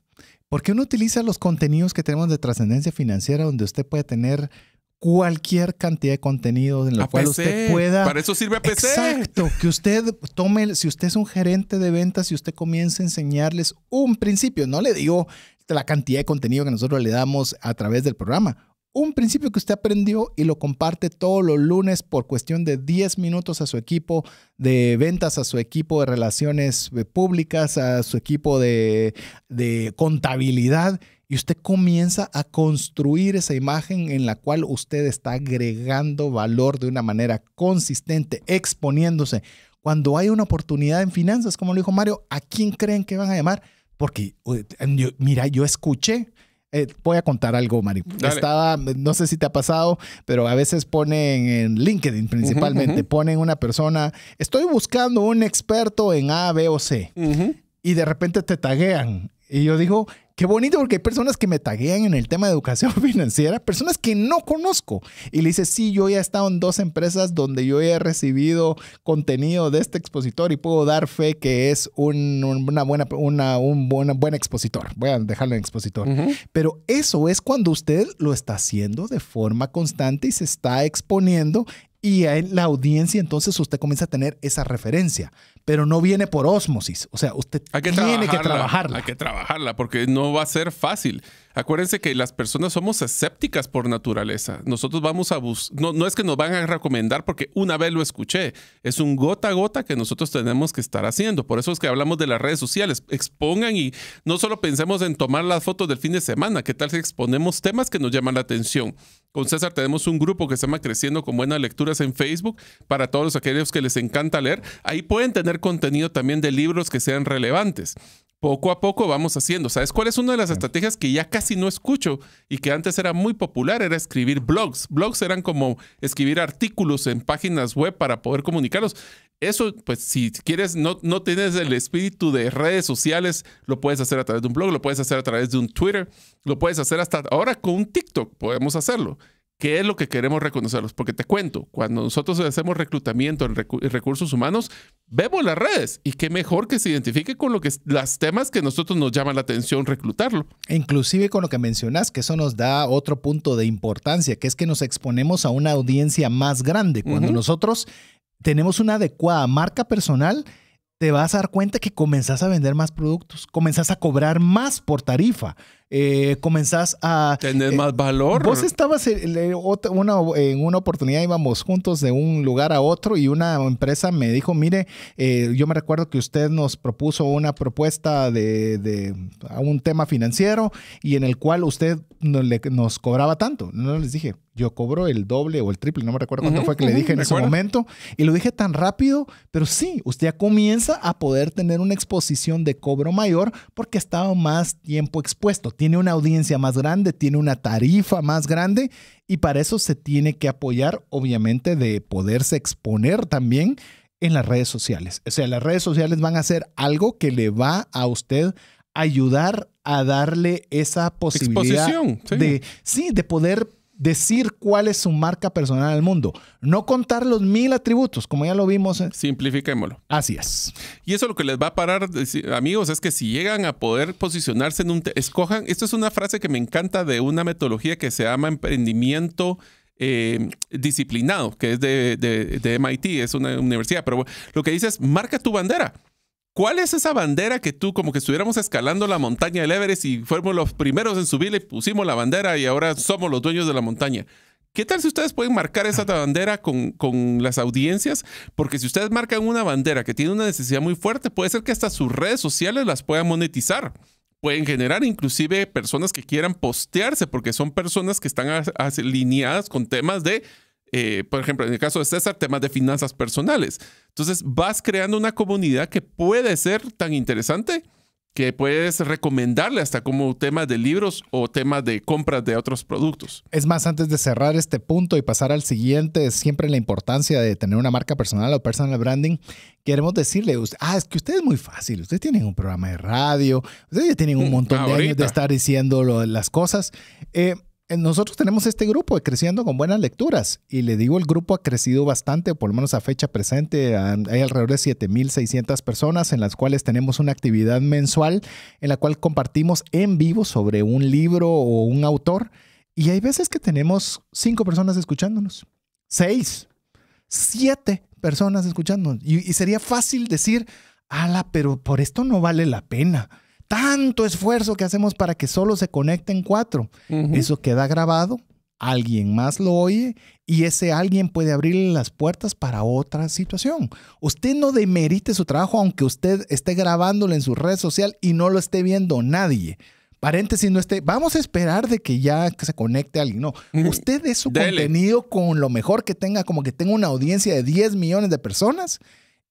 Porque qué uno utiliza los contenidos que tenemos de trascendencia financiera donde usted puede tener cualquier cantidad de contenido en la cual usted pueda. Para eso sirve PC. Exacto, que usted tome, si usted es un gerente de ventas, y usted comienza a enseñarles un principio, no le digo la cantidad de contenido que nosotros le damos a través del programa. Un principio que usted aprendió y lo comparte todos los lunes por cuestión de 10 minutos a su equipo de ventas, a su equipo de relaciones eh, públicas, a su equipo de, de contabilidad y usted comienza a construir esa imagen en la cual usted está agregando valor de una manera consistente, exponiéndose. Cuando hay una oportunidad en finanzas, como lo dijo Mario, ¿a quién creen que van a llamar? Porque, mira, yo escuché, eh, voy a contar algo, Mario. Estaba, no sé si te ha pasado, pero a veces ponen en LinkedIn principalmente, ponen una persona, estoy buscando un experto en A, B o C, y de repente te taguean. Y yo digo, Qué bonito porque hay personas que me taguean en el tema de educación financiera, personas que no conozco. Y le dice, sí, yo ya he estado en dos empresas donde yo ya he recibido contenido de este expositor y puedo dar fe que es un, una buena, un buen expositor. Voy a dejarlo en expositor. Pero eso es cuando usted lo está haciendo de forma constante y se está exponiendo y en la audiencia, entonces usted comienza a tener esa referencia, pero no viene por ósmosis. O sea, usted tiene que trabajarla. Hay que trabajarla porque no va a ser fácil. Acuérdense que las personas somos escépticas por naturaleza. Nosotros vamos a buscar, no, es que nos van a recomendar porque una vez lo escuché, es un gota a gota que nosotros tenemos que estar haciendo. Por eso es que hablamos de las redes sociales. Expongan y no solo pensemos en tomar las fotos del fin de semana, ¿qué tal si exponemos temas que nos llaman la atención? Con César tenemos un grupo que se llama Creciendo con Buenas Lecturas en Facebook para todos aquellos que les encanta leer. Ahí pueden tener contenido también de libros que sean relevantes poco a poco vamos haciendo. ¿Sabes cuál es una de las estrategias que ya casi no escucho y que antes era muy popular? Era escribir blogs. Blogs eran como escribir artículos en páginas web para poder comunicarlos. Eso, pues si quieres, no, no tienes el espíritu de redes sociales, lo puedes hacer a través de un blog, lo puedes hacer a través de un Twitter, lo puedes hacer hasta ahora con un TikTok, podemos hacerlo. ¿Qué es lo que queremos reconocerlos? Porque te cuento, cuando nosotros hacemos reclutamiento en, recursos humanos, vemos las redes y qué mejor que se identifique con lo que las temas que nosotros nos llaman la atención reclutarlo. Inclusive con lo que mencionas, que eso nos da otro punto de importancia, que es que nos exponemos a una audiencia más grande. Cuando nosotros tenemos una adecuada marca personal, te vas a dar cuenta que comenzás a vender más productos, comenzás a cobrar más por tarifa eh, comenzás a... Tener eh, más valor. Vos estabas en una, oportunidad, íbamos juntos de un lugar a otro y una empresa me dijo, mire, eh, yo me recuerdo que usted nos propuso una propuesta de, un tema financiero y en el cual usted no nos cobraba tanto. No les dije, yo cobro el doble o el triple, no me recuerdo cuánto fue que le dije en ese momento, y lo dije tan rápido, pero sí, usted ya comienza a poder tener una exposición de cobro mayor porque estaba más tiempo expuesto tiene una audiencia más grande, tiene una tarifa más grande y para eso se tiene que apoyar, obviamente, de poderse exponer también en las redes sociales. O sea, las redes sociales van a ser algo que le va a usted ayudar a darle esa posibilidad de sí, de poder decir cuál es su marca personal al mundo. No contar los mil atributos, como ya lo vimos. Eh. Simplifiquémoslo. Así es. Y eso lo que les va a parar, amigos, es que si llegan a poder posicionarse en un... Escojan, esto es una frase que me encanta de una metodología que se llama emprendimiento. Eh, disciplinado, que es de, de, de MIT, es una universidad, pero lo que dice es, marca tu bandera. ¿Cuál es esa bandera que tú, como que estuviéramos escalando la montaña del Everest y fuimos los primeros en subir y pusimos la bandera y ahora somos los dueños de la montaña? ¿Qué tal si ustedes pueden marcar esa bandera con, con, las audiencias? Porque si ustedes marcan una bandera que tiene una necesidad muy fuerte, puede ser que hasta sus redes sociales las puedan monetizar. Pueden generar inclusive personas que quieran postearse porque son personas que están alineadas con temas de eh, por ejemplo, en el caso de César, temas de finanzas personales. Entonces, vas creando una comunidad que puede ser tan interesante que puedes recomendarle hasta como temas de libros o temas de compras de otros productos. Es más, antes de cerrar este punto y pasar al siguiente, siempre la importancia de tener una marca personal o personal branding. Queremos decirle, ah, es que usted es muy fácil, ustedes tienen un programa de radio, ustedes tienen un mm, montón ah, de años de estar diciendo las cosas. Eh, eh, nosotros tenemos este grupo de eh, Creciendo con Buenas Lecturas y le digo, el grupo ha crecido bastante, por lo menos a fecha presente, hay alrededor de 7.600 personas en las cuales tenemos una actividad mensual en la cual compartimos en vivo sobre un libro o un autor y hay veces que tenemos cinco personas escuchándonos, seis, siete personas escuchándonos y, y sería fácil decir, ala, pero por esto no vale la pena tanto esfuerzo que hacemos para que solo se conecten cuatro. Eso queda grabado, alguien más lo oye y ese alguien puede abrirle las puertas para otra situación. Usted no demerite su trabajo aunque usted esté grabándolo en su red social y no lo esté viendo nadie. Paréntesis, no esté. Vamos a esperar de que ya se conecte alguien. No, usted es su contenido con lo mejor que tenga, como que tenga una audiencia de 10 millones de personas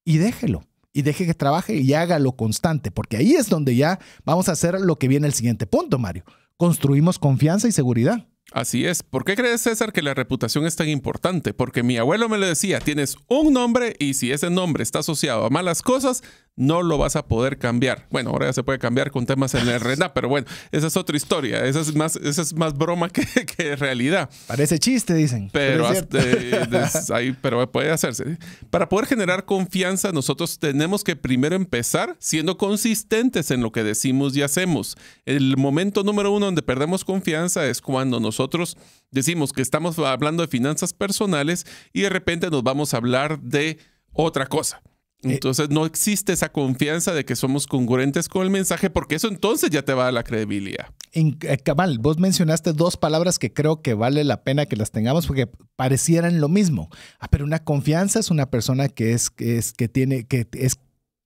y déjelo y deje que trabaje y haga lo constante, porque ahí es donde ya vamos a hacer lo que viene el siguiente punto, Mario. Construimos confianza y seguridad. Así es. ¿Por qué crees, César, que la reputación es tan importante? Porque mi abuelo me lo decía, tienes un nombre y si ese nombre está asociado a malas cosas, no lo vas a poder cambiar. Bueno, ahora ya se puede cambiar con temas en el RENA, pero bueno, esa es otra historia. Esa es más, esa es más broma que, realidad. Parece chiste, dicen. Pero, eh, ahí, pero puede hacerse. Para poder generar confianza, nosotros tenemos que primero empezar siendo consistentes en lo que decimos y hacemos. El momento número uno donde perdemos confianza es cuando nosotros decimos que estamos hablando de finanzas personales y de repente nos vamos a hablar de otra cosa. Eh, entonces no existe esa confianza de que somos congruentes con el mensaje porque eso entonces ya te va a la credibilidad. Cabal, eh, vos mencionaste dos palabras que creo que vale la pena que las tengamos porque parecieran lo mismo. Ah, pero una confianza es una persona que es, que tiene que es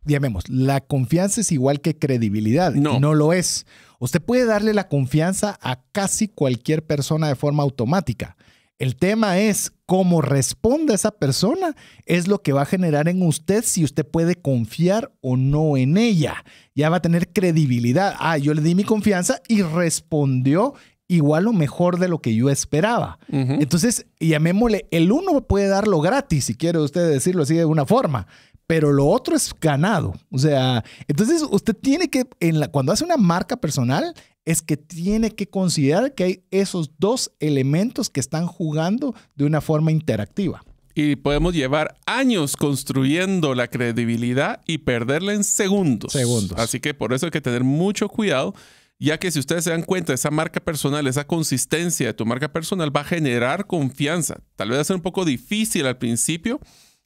llamemos, la confianza es igual que credibilidad. No. No lo es. Usted puede darle la confianza a casi cualquier persona de forma automática. El tema es cómo responde esa persona, es lo que va a generar en usted si usted puede confiar o no en ella. Ya va a tener credibilidad. Ah, yo le di mi confianza y respondió igual o mejor de lo que yo esperaba. Entonces Entonces, llamémosle, el uno puede darlo gratis, si quiere usted decirlo así de una forma, pero lo otro es ganado. O sea, entonces usted tiene que, cuando hace una marca personal, es que tiene que considerar que hay esos dos elementos que están jugando de una forma interactiva. Y podemos llevar años construyendo la credibilidad y perderla en segundos. Segundos. Así que por eso hay que tener mucho cuidado ya que si ustedes se dan cuenta, esa marca personal, esa consistencia de tu marca personal va a generar confianza. Tal vez va a ser un poco difícil al principio,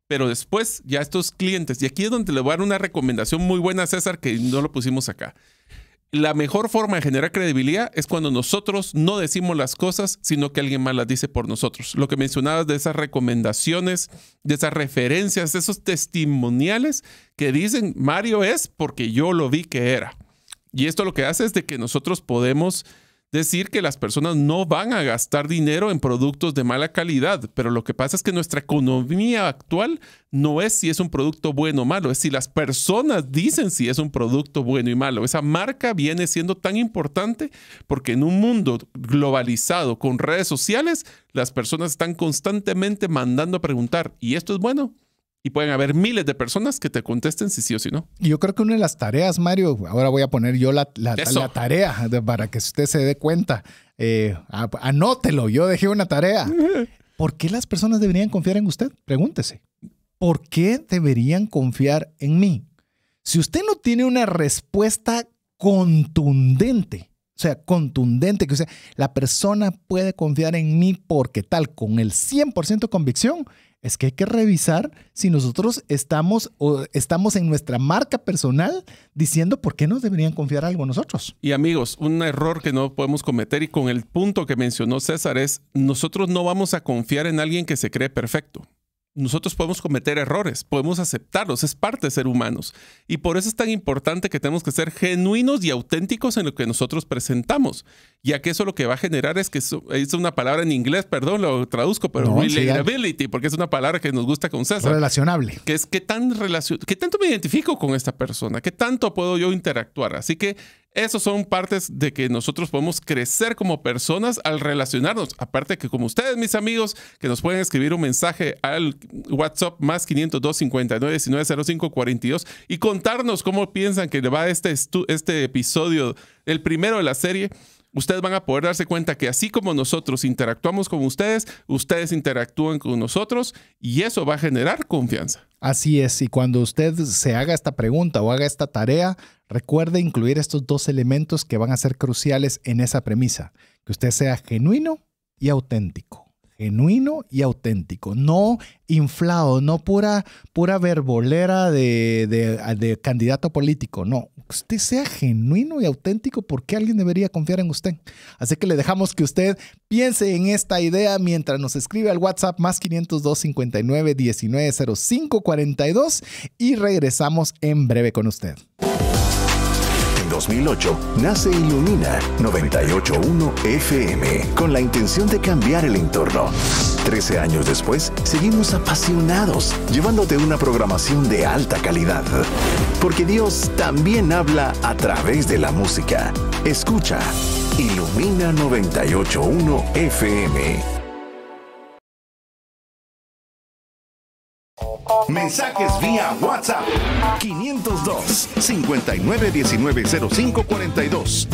pero después ya estos clientes, y aquí es donde le voy a dar una recomendación muy buena a César que no lo pusimos acá la mejor forma de generar credibilidad es cuando nosotros no decimos las cosas, sino que alguien más las dice por nosotros. Lo que mencionabas de esas recomendaciones, de esas referencias, de esos testimoniales que dicen Mario es porque yo lo vi que era. Y esto lo que hace es de que nosotros podemos decir que las personas no van a gastar dinero en productos de mala calidad, pero lo que pasa es que nuestra economía actual no es si es un producto bueno o malo, es si las personas dicen si es un producto bueno y malo. Esa marca viene siendo tan importante porque en un mundo globalizado con redes sociales, las personas están constantemente mandando a preguntar, ¿y esto es bueno? Y pueden haber miles de personas que te contesten si sí o si no. Y Yo creo que una de las tareas, Mario, ahora voy a poner yo la, tarea para que usted se dé cuenta. Eh, anótelo, yo dejé una tarea. ¿Por qué las personas deberían confiar en usted? Pregúntese. ¿Por qué deberían confiar en mí? Si usted no tiene una respuesta contundente, o sea, contundente, que sea, la persona puede confiar en mí porque tal, con el 100% convicción, es que hay que revisar si nosotros estamos o estamos en nuestra marca personal diciendo por qué nos deberían confiar algo nosotros. Y amigos, un error que no podemos cometer y con el punto que mencionó César es, nosotros no vamos a confiar en alguien que se cree perfecto nosotros podemos cometer errores, podemos aceptarlos, es parte de ser humanos. Y por eso es tan importante que tenemos que ser genuinos y auténticos en lo que nosotros presentamos, ya que eso lo que va a generar es que es una palabra en inglés, perdón, lo traduzco, pero no, porque es una palabra que nos gusta con César. Relacionable. Que es qué, tan qué tanto me identifico con esta persona, qué tanto puedo yo interactuar. Así que esos son partes de que nosotros podemos crecer como personas al relacionarnos. Aparte que como ustedes, mis amigos, que nos pueden escribir un mensaje al WhatsApp más 502 59 1905 42 y contarnos cómo piensan que le va este, este episodio, el primero de la serie ustedes van a poder darse cuenta que así como nosotros interactuamos con ustedes, ustedes interactúan con nosotros y eso va a generar confianza. Así es, y cuando usted se haga esta pregunta o haga esta tarea, recuerde incluir estos dos elementos que van a ser cruciales en esa premisa, que usted sea genuino y auténtico genuino y auténtico, no inflado, no pura, pura verbolera de, de, candidato político, no. Usted sea genuino y auténtico porque alguien debería confiar en usted. Así que le dejamos que usted piense en esta idea mientras nos escribe al WhatsApp más 502 59 19 42 y regresamos en breve con usted. En 2008 nace Ilumina 981 FM con la intención de cambiar el entorno. 13 años después, seguimos apasionados, llevándote una programación de alta calidad. Porque Dios también habla a través de la música. Escucha Ilumina 981 FM. Mensajes vía WhatsApp 502 59190542.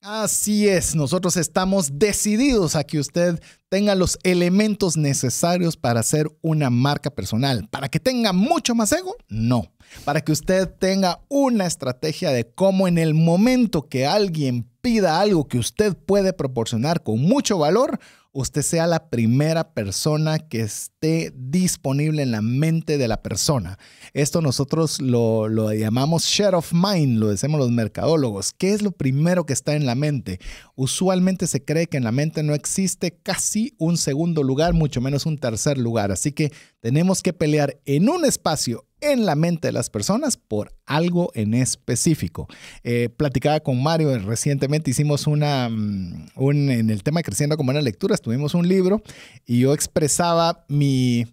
Así es, nosotros estamos decididos a que usted tenga los elementos necesarios para hacer una marca personal. ¿Para que tenga mucho más ego? No. Para que usted tenga una estrategia de cómo en el momento que alguien pida algo que usted puede proporcionar con mucho valor, usted sea la primera persona que esté disponible en la mente de la persona. Esto nosotros lo, llamamos share of mind, lo decimos los mercadólogos. ¿Qué es lo primero que está en la mente? Usualmente se cree que en la mente no existe casi un segundo lugar, mucho menos un tercer lugar. Así que tenemos que pelear en un espacio en la mente de las personas por algo en específico. Eh, platicaba con Mario recientemente, hicimos una, mm, un, en el tema de Creciendo como una lectura, estuvimos un libro y yo expresaba mi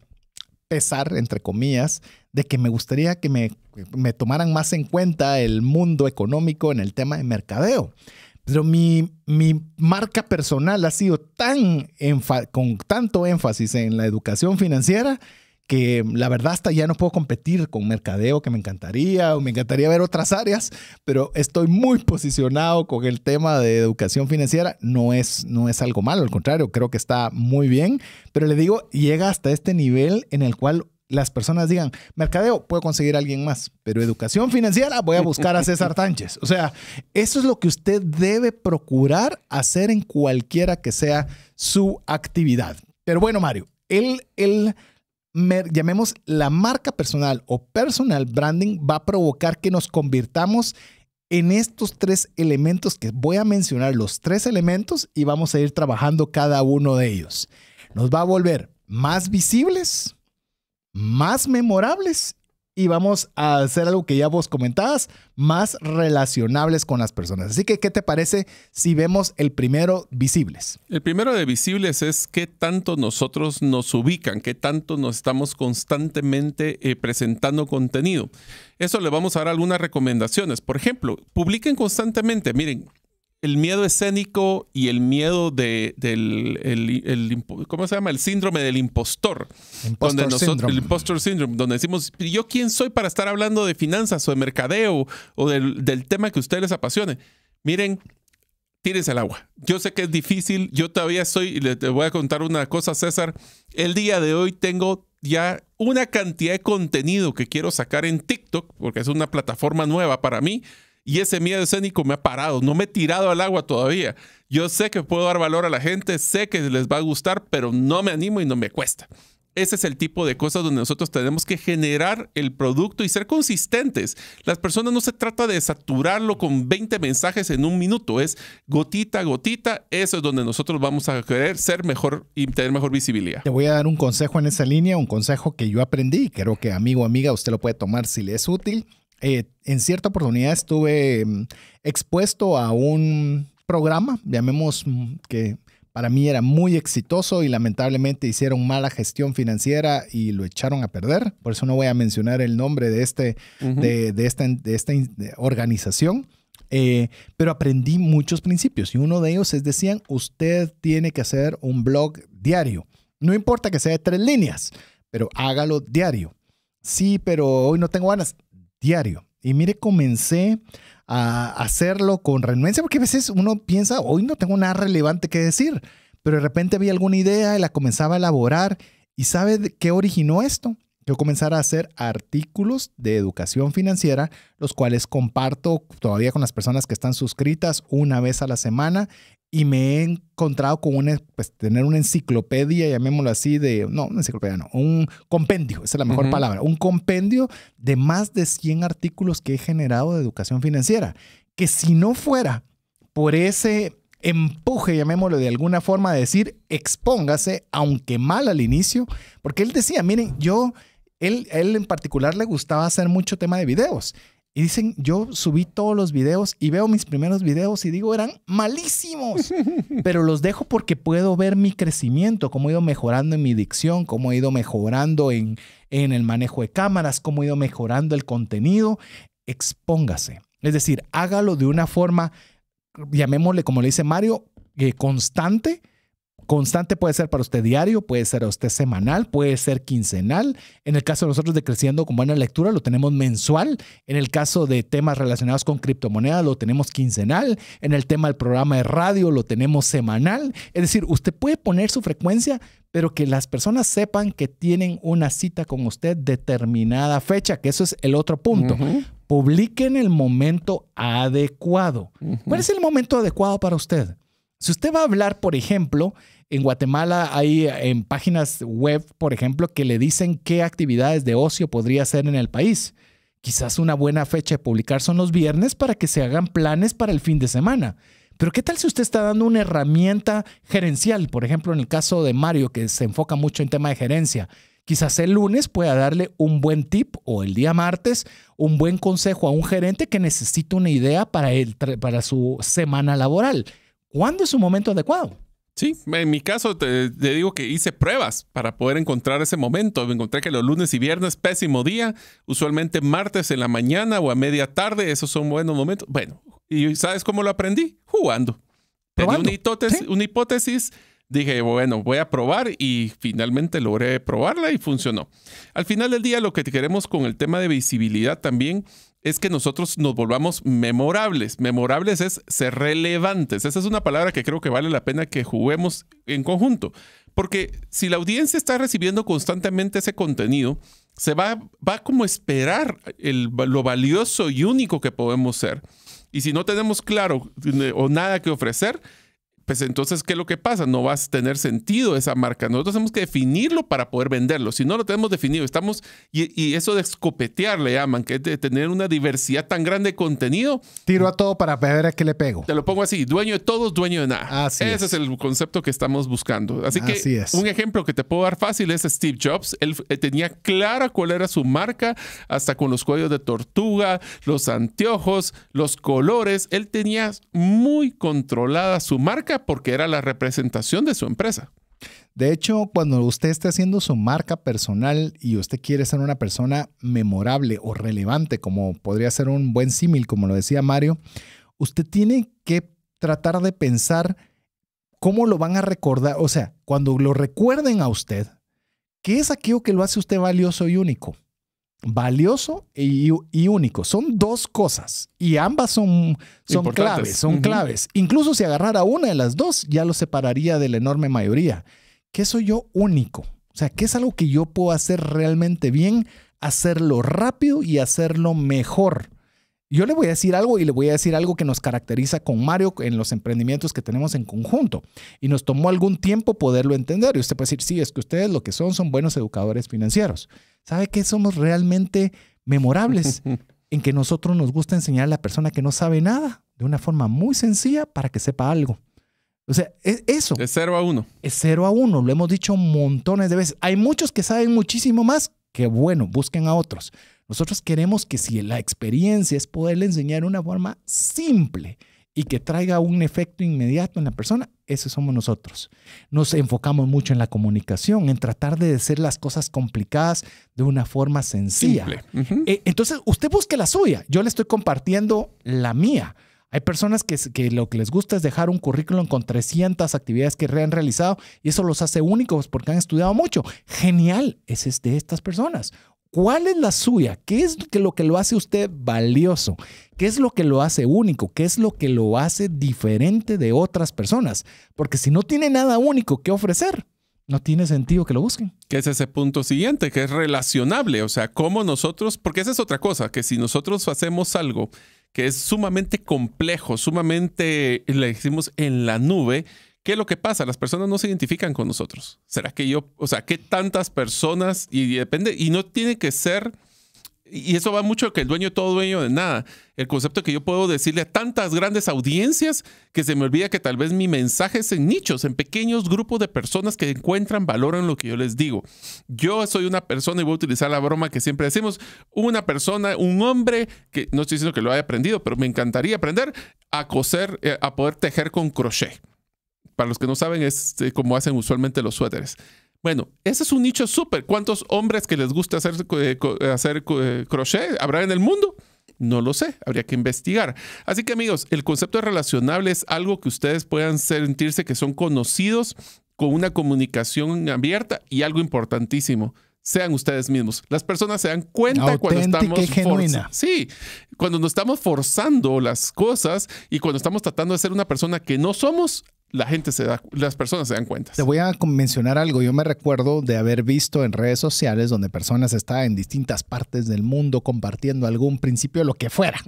pesar, entre comillas, de que me gustaría que me, tomaran más en cuenta el mundo económico en el tema de mercadeo. Pero mi, mi, marca personal ha sido tan con tanto énfasis en la educación financiera que la verdad hasta ya no puedo competir con mercadeo, que me encantaría, o me encantaría ver otras áreas, pero estoy muy posicionado con el tema de educación financiera. No es, no es algo malo, al contrario, creo que está muy bien, pero le digo, llega hasta este nivel en el cual las personas digan, mercadeo, puedo conseguir a alguien más, pero educación financiera, voy a buscar a César Tánchez. O sea, eso es lo que usted debe procurar hacer en cualquiera que sea su actividad. Pero bueno, Mario, él el llamemos la marca personal o personal branding, va a provocar que nos convirtamos en estos tres elementos que voy a mencionar, los tres elementos, y vamos a ir trabajando cada uno de ellos. Nos va a volver más visibles, más memorables y vamos a hacer algo que ya vos comentabas, más relacionables con las personas. Así que, ¿qué te parece si vemos el primero visibles? El primero de visibles es qué tanto nosotros nos ubican, qué tanto nos estamos constantemente eh, presentando contenido. Eso le vamos a dar algunas recomendaciones. Por ejemplo, publiquen constantemente. Miren, el miedo escénico y el miedo de, del, ¿cómo se llama? El síndrome del impostor. donde El impostor síndrome, donde decimos, ¿yo quién soy para estar hablando de finanzas o de mercadeo o del, del tema que a ustedes les apasione? Miren, tírense al agua. Yo sé que es difícil, yo todavía soy, y les voy a contar una cosa, César. El día de hoy tengo ya una cantidad de contenido que quiero sacar en TikTok, porque es una plataforma nueva para mí y ese miedo escénico me ha parado, no me he tirado al agua todavía. Yo sé que puedo dar valor a la gente, sé que les va a gustar, pero no me animo y no me cuesta. Ese es el tipo de cosas donde nosotros tenemos que generar el producto y ser consistentes. Las personas no se trata de saturarlo con 20 mensajes en un minuto, es gotita gotita. Eso es donde nosotros vamos a querer ser mejor y tener mejor visibilidad. Te voy a dar un consejo en esa línea, un consejo que yo aprendí. y Creo que amigo o amiga usted lo puede tomar si le es útil. Eh, en cierta oportunidad estuve mm, expuesto a un programa, llamemos mm, que para mí era muy exitoso y lamentablemente hicieron mala gestión financiera y lo echaron a perder. Por eso no voy a mencionar el nombre de, este, de, esta, organización. Eh, pero aprendí muchos principios y uno de ellos es, decían, usted tiene que hacer un blog diario. No importa que sea de tres líneas, pero hágalo diario. Sí, pero hoy no tengo ganas diario. Y mire, comencé a hacerlo con renuencia, porque a veces uno piensa, hoy no tengo nada relevante que decir, pero de repente había alguna idea y la comenzaba a elaborar. ¿Y sabe qué originó esto? yo comenzara a hacer artículos de educación financiera, los cuales comparto todavía con las personas que están suscritas una vez a la semana y me he encontrado con pues, tener una enciclopedia, llamémoslo así, de, no, una enciclopedia, no, un compendio, esa es la mejor palabra, un compendio de más de 100 artículos que he generado de educación financiera, que si no fuera por ese empuje, llamémoslo de alguna forma, decir, expóngase, aunque mal al inicio, porque él decía, miren, yo él, él en particular le gustaba hacer mucho tema de videos. Y dicen, yo subí todos los videos y veo mis primeros videos y digo, eran malísimos, pero los dejo porque puedo ver mi crecimiento, cómo he ido mejorando en mi dicción, cómo he ido mejorando en, el manejo de cámaras, cómo he ido mejorando el contenido. Expóngase. Es decir, hágalo de una forma, llamémosle como le dice Mario, eh, constante, Constante puede ser para usted diario, puede ser a usted semanal, puede ser quincenal. En el caso de nosotros de Creciendo con Buena Lectura, lo tenemos mensual. En el caso de temas relacionados con criptomonedas, lo tenemos quincenal. En el tema del programa de radio, lo tenemos semanal. Es decir, usted puede poner su frecuencia, pero que las personas sepan que tienen una cita con usted determinada fecha, que eso es el otro punto. publiquen el momento adecuado. ¿Cuál es el momento adecuado para usted? Si usted va a hablar, por ejemplo, en Guatemala hay eh, en páginas web, por ejemplo, que le dicen qué actividades de ocio podría hacer en el país. Quizás una buena fecha de publicar son los viernes para que se hagan planes para el fin de semana. Pero ¿qué tal si usted está dando una herramienta gerencial? Por ejemplo, en el caso de Mario, que se enfoca mucho en tema de gerencia. Quizás el lunes pueda darle un buen tip o el día martes un buen consejo a un gerente que necesita una idea para, para su semana laboral. ¿Cuándo es su momento adecuado? Sí, en mi caso te, digo que hice pruebas para poder encontrar ese momento. Me encontré que los lunes y viernes, pésimo día, usualmente martes en la mañana o a media tarde, esos son buenos momentos. Bueno, ¿y sabes cómo lo aprendí? Jugando. Tenía una hipótesis, una hipótesis, dije, bueno, voy a probar y finalmente logré probarla y funcionó. Al final del día, lo que queremos con el tema de visibilidad también es que nosotros nos volvamos memorables. Memorables es ser relevantes. Esa es una palabra que creo que vale la pena que juguemos en conjunto. Porque si la audiencia está recibiendo constantemente ese contenido, se va, va como esperar lo valioso y único que podemos ser. Y si no tenemos claro eh, o nada que ofrecer, pues entonces, ¿qué es lo que pasa? No va a tener sentido esa marca. Nosotros tenemos que definirlo para poder venderlo. Si no lo tenemos definido, estamos, y, eso de escopetear le llaman, que es de tener una diversidad tan grande de contenido. Tiro a todo para ver a qué le pego. Te lo pongo así, dueño de todos, dueño de nada. Ese es. el concepto que estamos buscando. Así, que es. un ejemplo que te puedo dar fácil es Steve Jobs. Él eh, tenía clara cuál era su marca, hasta con los cuellos de tortuga, los anteojos, los colores. Él tenía muy controlada su marca porque era la representación de su empresa. De hecho, cuando usted esté haciendo su marca personal y usted quiere ser una persona memorable o relevante, como podría ser un buen símil, como lo decía Mario, usted tiene que tratar de pensar cómo lo van a recordar, o sea, cuando lo recuerden a usted, ¿qué es aquello que lo hace usted valioso y único? valioso y, único. Son dos cosas y ambas son, son claves, son claves. Incluso si agarrara una de las dos, ya lo separaría de la enorme mayoría. ¿Qué soy yo único? O sea, ¿qué es algo que yo puedo hacer realmente bien, hacerlo rápido y hacerlo mejor? Yo le voy a decir algo y le voy a decir algo que nos caracteriza con Mario en los emprendimientos que tenemos en conjunto. Y nos tomó algún tiempo poderlo entender. Y usted puede decir, sí, es que ustedes lo que son son buenos educadores financieros. ¿Sabe qué? Somos realmente memorables en que nosotros nos gusta enseñar a la persona que no sabe nada de una forma muy sencilla para que sepa algo. O sea, es eso. Es cero a uno. Es cero a uno. Lo hemos dicho montones de veces. Hay muchos que saben muchísimo más. que bueno, busquen a otros. Nosotros queremos que si la experiencia es poderle enseñar de una forma simple, y que traiga un efecto inmediato en la persona, Ese somos nosotros. Nos enfocamos mucho en la comunicación, en tratar de decir las cosas complicadas de una forma sencilla. Eh, entonces, usted busque la suya. Yo le estoy compartiendo la mía. Hay personas que, que, lo que les gusta es dejar un currículum con 300 actividades que han realizado y eso los hace únicos porque han estudiado mucho. Genial, ese es de estas personas. ¿Cuál es la suya? ¿Qué es lo que lo hace usted valioso? ¿Qué es lo que lo hace único? ¿Qué es lo que lo hace diferente de otras personas? Porque si no tiene nada único que ofrecer, no tiene sentido que lo busquen. Que es ese punto siguiente, que es relacionable, o sea, cómo nosotros, porque esa es otra cosa, que si nosotros hacemos algo que es sumamente complejo, sumamente, le decimos, en la nube, ¿Qué es lo que pasa? Las personas no se identifican con nosotros. ¿Será que yo, o sea, qué tantas personas? Y depende, y no tiene que ser, y eso va mucho que el dueño todo dueño de nada. El concepto que yo puedo decirle a tantas grandes audiencias que se me olvida que tal vez mi mensaje es en nichos, en pequeños grupos de personas que encuentran valor en lo que yo les digo. Yo soy una persona, y voy a utilizar la broma que siempre decimos, una persona, un hombre, que no estoy diciendo que lo haya aprendido, pero me encantaría aprender a coser, eh, a poder tejer con crochet para los que no saben, es eh, como hacen usualmente los suéteres. Bueno, ese es un nicho súper. ¿Cuántos hombres que les gusta hacer, eh, hacer eh, crochet habrá en el mundo? No lo sé, habría que investigar. Así que amigos, el concepto de relacionable es algo que ustedes puedan sentirse que son conocidos con una comunicación abierta y algo importantísimo. Sean ustedes mismos. Las personas se dan cuenta cuando estamos genuina. Sí, cuando nos estamos forzando las cosas y cuando estamos tratando de ser una persona que no somos, la gente se da, las personas se dan cuenta. Te voy a mencionar algo. Yo me recuerdo de haber visto en redes sociales donde personas estaban en distintas partes del mundo compartiendo algún principio, lo que fuera.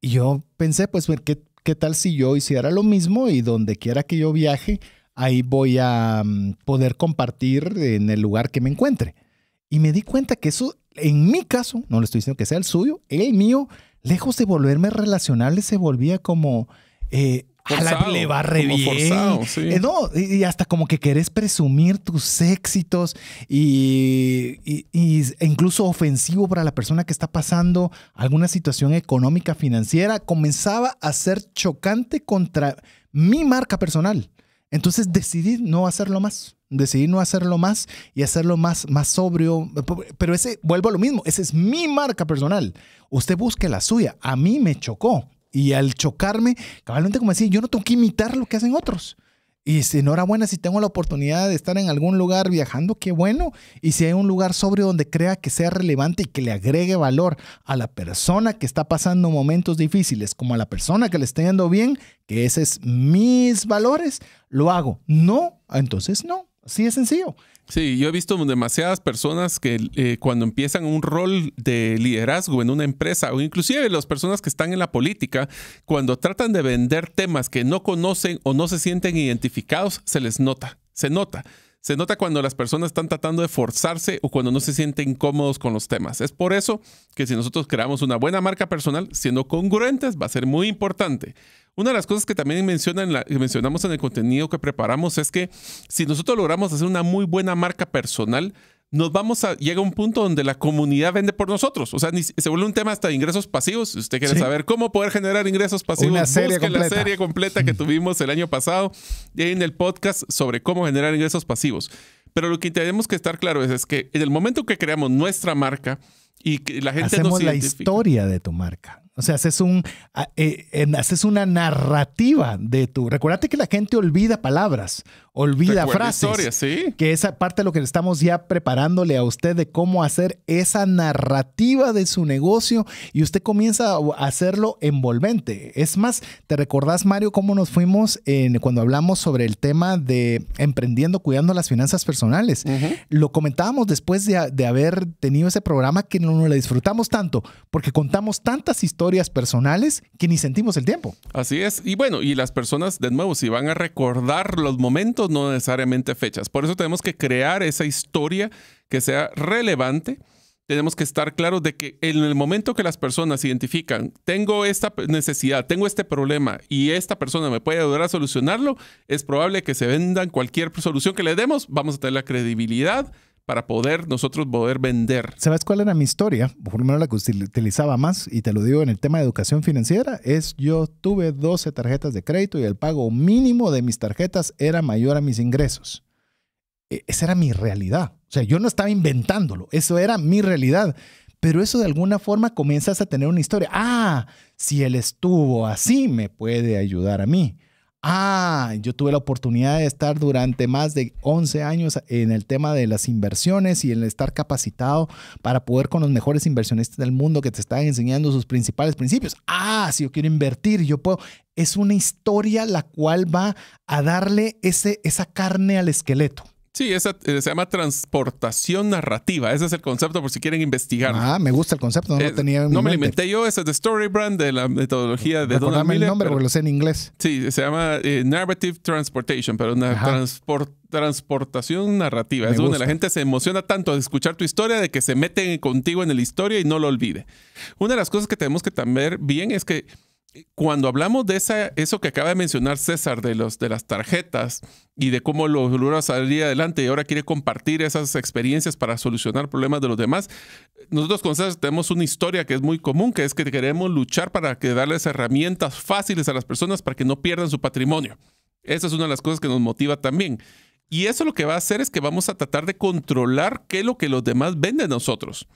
Y yo pensé, pues, ¿qué, ¿qué tal si yo hiciera lo mismo y donde quiera que yo viaje, ahí voy a mm, poder compartir en el lugar que me encuentre? Y me di cuenta que eso, en mi caso, no le estoy diciendo que sea el suyo, el mío, lejos de volverme relacionable, se volvía como... Eh, le va re bien. Eh, no, y, hasta como que querés presumir tus éxitos y, e incluso ofensivo para la persona que está pasando alguna situación económica, financiera, comenzaba a ser chocante contra mi marca personal. Entonces decidí no hacerlo más. Decidí no hacerlo más y hacerlo más, más sobrio. Eh, pero ese, vuelvo a lo mismo, esa es mi marca personal. Usted busque la suya. A mí me chocó y al chocarme, cabalmente como decía, yo no tengo que imitar lo que hacen otros. Y dice, enhorabuena, si tengo la oportunidad de estar en algún lugar viajando, qué bueno. Y si hay un lugar sobrio donde crea que sea relevante y que le agregue valor a la persona que está pasando momentos difíciles, como a la persona que le está yendo bien, que ese es mis valores, lo hago. No, entonces no. Así es sencillo. Sí, yo he visto demasiadas personas que eh, cuando empiezan un rol de liderazgo en una empresa, o inclusive las personas que están en la política, cuando tratan de vender temas que no conocen o no se sienten identificados, se les nota, se nota. Se nota cuando las personas están tratando de forzarse o cuando no se sienten cómodos con los temas. Es por eso que si nosotros creamos una buena marca personal, siendo congruentes, va a ser muy importante. Una de las cosas que también mencionamos en el contenido que preparamos es que si nosotros logramos hacer una muy buena marca personal, nos vamos a, llega un punto donde la comunidad vende por nosotros. O sea, se vuelve un tema hasta de ingresos pasivos. Si usted quiere saber cómo poder generar ingresos pasivos, Una busque la serie completa que tuvimos el año pasado en el podcast sobre cómo generar ingresos pasivos. Pero lo que tenemos que estar claro es, que en el momento que creamos nuestra marca y que la gente Hacemos la historia de tu marca. O sea, haces, un, ah, eh, haces una narrativa de tu. Recuérdate que la gente olvida palabras, olvida frases. Que esa parte de lo que estamos ya preparándole a usted de cómo hacer esa narrativa de su negocio y usted comienza a hacerlo envolvente. Es más, ¿te recordás, Mario, cómo nos fuimos cuando hablamos sobre el tema de emprendiendo, cuidando las finanzas personales? Lo comentábamos después de, haber tenido ese programa que no, no le disfrutamos tanto, porque contamos tantas historias historias personales que ni sentimos el tiempo. Así es. Y bueno, y las personas, de nuevo, si van a recordar los momentos, no necesariamente fechas. Por eso tenemos que crear esa historia que sea relevante tenemos que estar claros de que en el momento que las personas identifican, tengo esta necesidad, tengo este problema y esta persona me puede ayudar a solucionarlo, es probable que se vendan cualquier solución que le demos, vamos a tener la credibilidad para poder nosotros poder vender. ¿Sabes cuál era mi historia? Por lo menos la que utilizaba más, y te lo digo en el tema de educación financiera, es yo tuve 12 tarjetas de crédito y el pago mínimo de mis tarjetas era mayor a mis ingresos. E, esa era mi realidad. O sea, yo no estaba inventándolo, eso era mi realidad. Pero eso de alguna forma comienzas a tener una historia. Ah, si él estuvo así, me puede ayudar a mí. Ah, yo tuve la oportunidad de estar durante más de 11 años en el tema de las inversiones y en estar capacitado para poder con los mejores inversionistas del mundo que te están enseñando sus principales principios. Ah, si yo quiero invertir, yo puedo. Es una historia la cual va a darle ese, esa carne al esqueleto. Sí, esa, eh, se llama transportación narrativa. Ese es el concepto por si quieren investigar. Ah, me gusta el concepto. No, eh, tenía no me inventé yo. Ese es Story Brand de la metodología de Recordame Donald Miller. el nombre pero, lo sé en inglés. Sí, se llama eh, Narrative Transportation, pero una transportación narrativa. es donde la gente se emociona tanto de escuchar tu historia de que se meten contigo en la historia y no lo olvide. Una de las cosas que tenemos que también bien es que cuando hablamos de esa, eso que acaba de mencionar César, de, los, de las tarjetas y de cómo lo logra salir adelante y ahora quiere compartir esas experiencias para solucionar problemas de los demás, nosotros con César tenemos una historia que es muy común, que es que queremos luchar para que darles herramientas fáciles a las personas para que no pierdan su patrimonio. Esa es una de las cosas que nos motiva también. Y eso lo que va a hacer es que vamos a tratar de controlar qué es lo que los demás venden de nosotros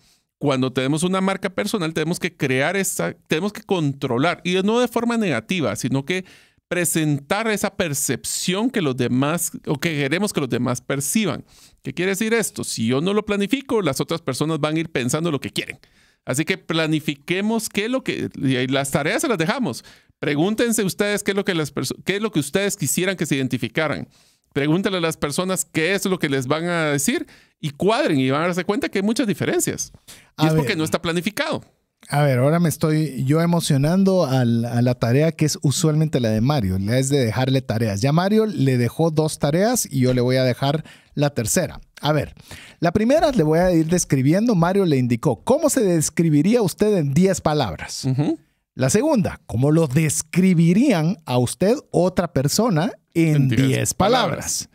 cuando tenemos una marca personal, tenemos que crear esa, tenemos que controlar, y no de forma negativa, sino que presentar esa percepción que los demás, o que queremos que los demás perciban. ¿Qué quiere decir esto? Si yo no lo planifico, las otras personas van a ir pensando lo que quieren. Así que planifiquemos qué es lo que y las tareas se las dejamos. Pregúntense ustedes qué es lo que las qué es lo que ustedes quisieran que se identificaran. Pregúntale a las personas qué es lo que les van a decir y cuadren y van a darse cuenta que hay muchas diferencias. Y es porque no está planificado. A ver, ahora me estoy yo emocionando a la, tarea que es usualmente la de Mario, la es de dejarle tareas. Ya Mario le dejó dos tareas y yo le voy a dejar la tercera. A ver, la primera le voy a ir describiendo. Mario le indicó, ¿cómo se describiría usted en 10 palabras? La segunda, ¿cómo lo describirían a usted otra persona en 10 palabras.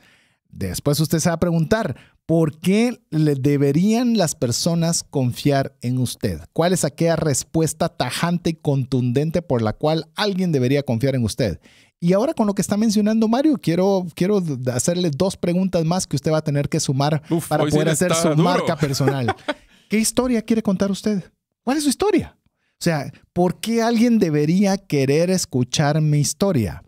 Después usted se va a preguntar, ¿por qué le deberían las personas confiar en usted? ¿Cuál es aquella respuesta tajante y contundente por la cual alguien debería confiar en usted? Y ahora con lo que está mencionando Mario, quiero, quiero hacerle dos preguntas más que usted va a tener que sumar para poder hacer su marca personal. ¿Qué historia quiere contar usted? ¿Cuál es su historia? O sea, ¿por qué alguien debería querer escuchar mi historia?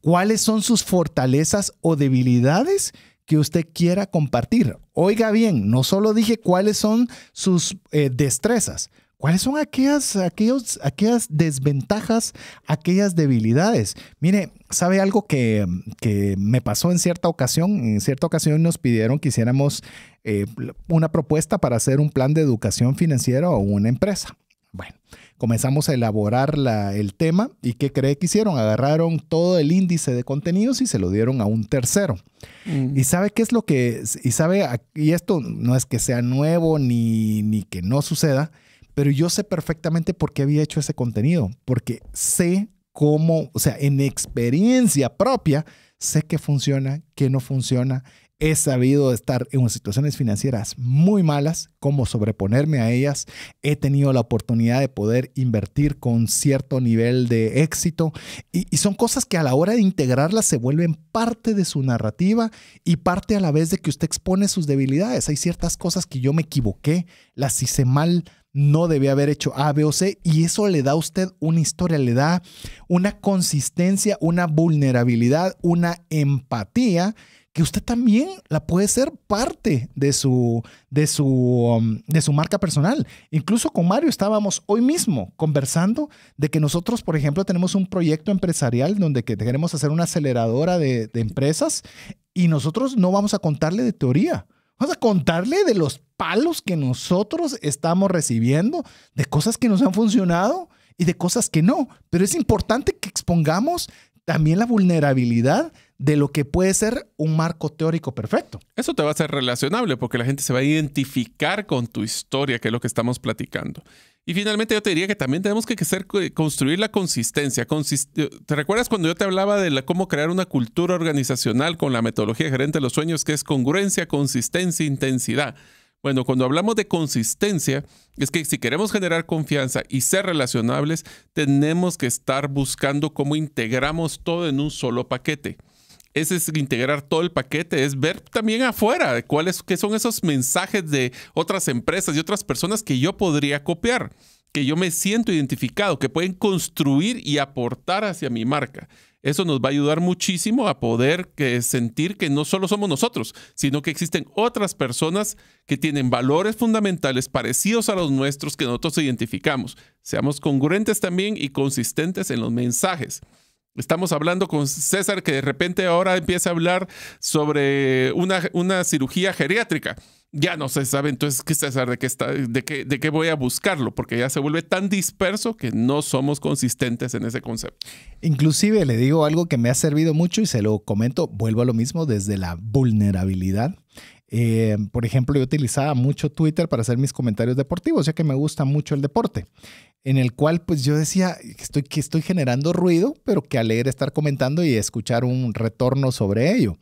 cuáles son sus fortalezas o debilidades que usted quiera compartir. Oiga bien, no solo dije cuáles son sus eh, destrezas, cuáles son aquellas, aquellas desventajas, aquellas debilidades. Mire, ¿sabe algo que, me pasó en cierta ocasión? En cierta ocasión nos pidieron que hiciéramos eh, una propuesta para hacer un plan de educación financiera o una empresa. Bueno, comenzamos a elaborar la, el tema y ¿qué cree que hicieron? Agarraron todo el índice de contenidos y se lo dieron a un tercero. Mm. Y sabe qué es lo que, y sabe, y esto no es que sea nuevo ni, ni que no suceda, pero yo sé perfectamente por qué había hecho ese contenido, porque sé cómo, o sea, en experiencia propia, sé qué funciona, qué no funciona, He sabido estar en situaciones financieras muy malas, cómo sobreponerme a ellas. He tenido la oportunidad de poder invertir con cierto nivel de éxito y, son cosas que a la hora de integrarlas se vuelven parte de su narrativa y parte a la vez de que usted expone sus debilidades. Hay ciertas cosas que yo me equivoqué, las hice mal, no debía haber hecho A, B o C y eso le da a usted una historia, le da una consistencia, una vulnerabilidad, una empatía que usted también la puede ser parte de su, de su, um, de su marca personal. Incluso con Mario estábamos hoy mismo conversando de que nosotros, por ejemplo, tenemos un proyecto empresarial donde que queremos hacer una aceleradora de, de empresas y nosotros no vamos a contarle de teoría. Vamos a contarle de los palos que nosotros estamos recibiendo, de cosas que nos han funcionado y de cosas que no. Pero es importante que expongamos también la vulnerabilidad de lo que puede ser un marco teórico perfecto. Eso te va a ser relacionable porque la gente se va a identificar con tu historia, que es lo que estamos platicando. Y finalmente yo te diría que también tenemos que construir la consistencia. ¿Te recuerdas cuando yo te hablaba de cómo crear una cultura organizacional con la metodología gerente de los sueños, que es congruencia, consistencia, intensidad? Bueno, cuando hablamos de consistencia, es que si queremos generar confianza y ser relacionables, tenemos que estar buscando cómo integramos todo en un solo paquete ese es integrar todo el paquete, es ver también afuera cuáles qué son esos mensajes de otras empresas y otras personas que yo podría copiar, que yo me siento identificado, que pueden construir y aportar hacia mi marca. Eso nos va a ayudar muchísimo a poder sentir que no solo somos nosotros, sino que existen otras personas que tienen valores fundamentales parecidos a los nuestros que nosotros identificamos. Seamos congruentes también y consistentes en los mensajes. Estamos hablando con César que de repente ahora empieza a hablar sobre una, una cirugía geriátrica. Ya no se sabe entonces qué César, de qué, está, de, qué, de qué voy a buscarlo, porque ya se vuelve tan disperso que no somos consistentes en ese concepto. Inclusive le digo algo que me ha servido mucho y se lo comento, vuelvo a lo mismo, desde la vulnerabilidad. Eh, por ejemplo, yo utilizaba mucho Twitter para hacer mis comentarios deportivos, ya que me gusta mucho el deporte, en el cual pues yo decía que estoy, generando ruido, pero que leer estar comentando y escuchar un retorno sobre ello.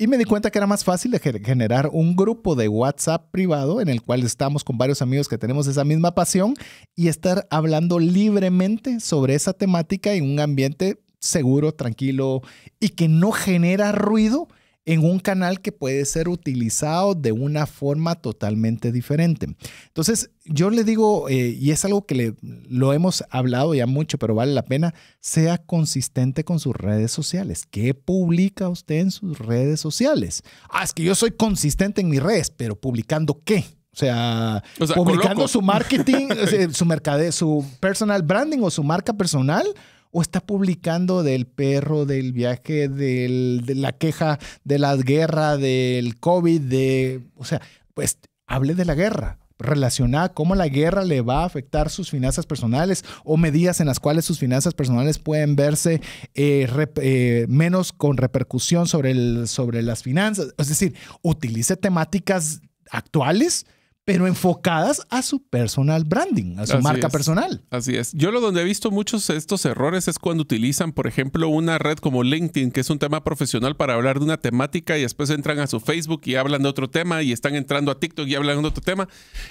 Y me di cuenta que era más fácil generar un grupo de WhatsApp privado en el cual estamos con varios amigos que tenemos esa misma pasión y estar hablando libremente sobre esa temática en un ambiente seguro, tranquilo y que no genera ruido en un canal que puede ser utilizado de una forma totalmente diferente. Entonces, yo le digo, eh, y es algo que le, lo hemos hablado ya mucho, pero vale la pena, sea consistente con sus redes sociales. ¿Qué publica usted en sus redes sociales? Ah, es que yo soy consistente en mis redes, pero publicando qué? O sea, publicando su marketing, su mercade, su personal branding o su marca personal o está publicando del perro, del viaje, de la queja, de la guerra, del COVID, de, o sea, pues hable de la guerra relacionada cómo la guerra le va a afectar sus finanzas personales o medidas en las cuales sus finanzas personales pueden verse eh, eh, menos con repercusión sobre, el, sobre las finanzas. Es decir, utilice temáticas actuales pero enfocadas a su personal branding, a su marca personal. Así es. Yo lo donde he visto muchos de estos errores es cuando utilizan, por ejemplo, una red como LinkedIn, que es un tema profesional para hablar de una temática y después entran a su Facebook y hablan de otro tema y están entrando a TikTok y hablan de otro tema.